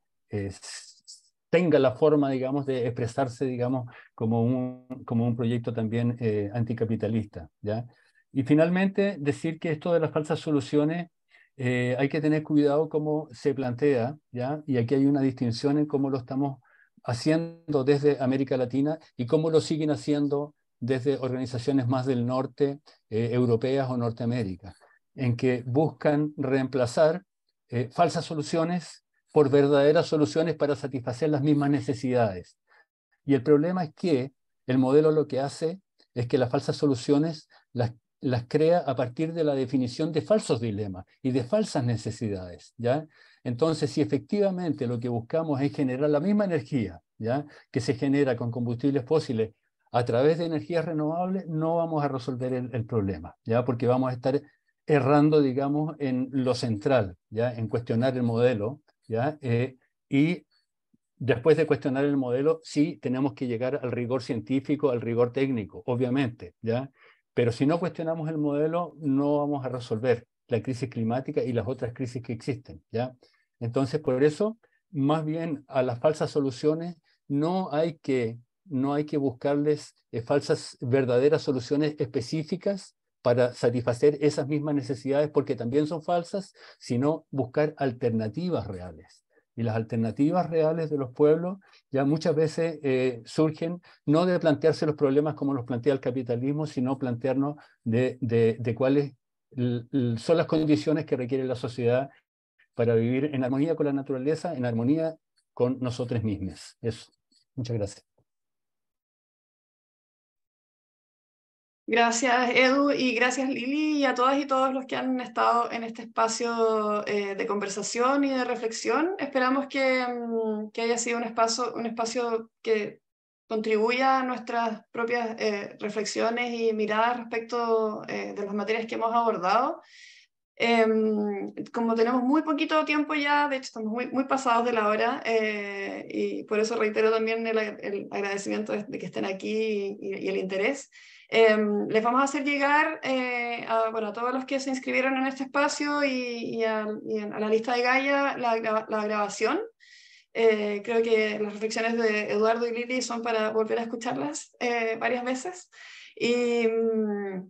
tenga la forma, digamos, de expresarse, digamos, como un, como un proyecto también eh, anticapitalista, ¿ya? Y finalmente, decir que esto de las falsas soluciones eh, hay que tener cuidado cómo se plantea, ¿ya? Y aquí hay una distinción en cómo lo estamos haciendo desde América Latina y cómo lo siguen haciendo desde organizaciones más del norte, eh, europeas o Norteamérica, en que buscan reemplazar falsas soluciones por verdaderas soluciones para satisfacer las mismas necesidades. Y el problema es que el modelo lo que hace es que las falsas soluciones las, las crea a partir de la definición de falsos dilemas y de falsas necesidades. ¿ya? Entonces, si efectivamente lo que buscamos es generar la misma energía ¿ya? que se genera con combustibles fósiles a través de energías renovables, no vamos a resolver el, problema, ¿ya? porque vamos a estar errando, digamos, en lo central, ¿ya? en cuestionar el modelo eh, y después de cuestionar el modelo, sí tenemos que llegar al rigor científico, al rigor técnico, obviamente, ¿ya? Pero si no cuestionamos el modelo, no vamos a resolver la crisis climática y las otras crisis que existen, ¿ya? Entonces, por eso, más bien a las falsas soluciones no hay que, no hay que buscarles eh, falsas, verdaderas soluciones específicas, para satisfacer esas mismas necesidades porque también son falsas, sino buscar alternativas reales. Y las alternativas reales de los pueblos ya muchas veces eh, surgen no de plantearse los problemas como los plantea el capitalismo, sino plantearnos de, de, de cuáles son las condiciones que requiere la sociedad para vivir en armonía con la naturaleza, en armonía con nosotros mismos. Eso. Muchas gracias. Gracias Edu y gracias Lili y a todas y todos los que han estado en este espacio eh, de conversación y de reflexión. Esperamos mm, que, haya sido un espacio, un espacio que contribuya a nuestras propias eh, reflexiones y miradas respecto eh, de las materias que hemos abordado. Em, como tenemos muy poquito tiempo ya, de hecho estamos muy, muy pasados de la hora y por eso reitero también el, agradecimiento de, que estén aquí y el interés. Em, les vamos a hacer llegar eh, a, bueno, a todos los que se inscribieron en este espacio y, a, la lista de Gaia la, grabación. Eh, creo que las reflexiones de Eduardo y Lili son para volver a escucharlas eh, varias veces y mm,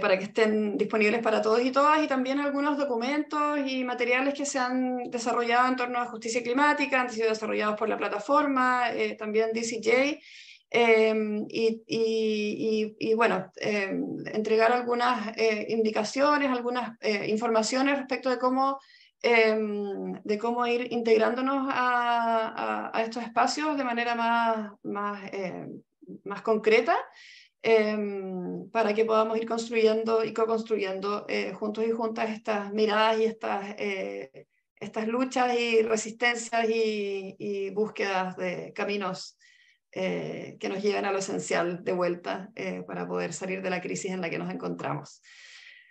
para que estén disponibles para todos y todas y también algunos documentos y materiales que se han desarrollado en torno a justicia climática, han sido desarrollados por la plataforma, también DCJ Em, y, bueno, em, entregar algunas eh, indicaciones, algunas eh, informaciones respecto de cómo, em, de cómo ir integrándonos a, estos espacios de manera más, más, eh, concreta. para que podamos ir construyendo y co-construyendo juntos y juntas estas miradas y estas, estas luchas y resistencias y, búsquedas de caminos eh, que nos lleven a lo esencial de vuelta eh, para poder salir de la crisis en la que nos encontramos.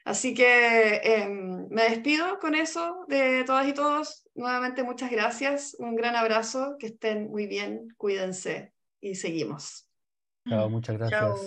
Así que em, me despido con eso de todas y todos. Nuevamente muchas gracias, un gran abrazo, que estén muy bien, cuídense y seguimos. muchas gracias.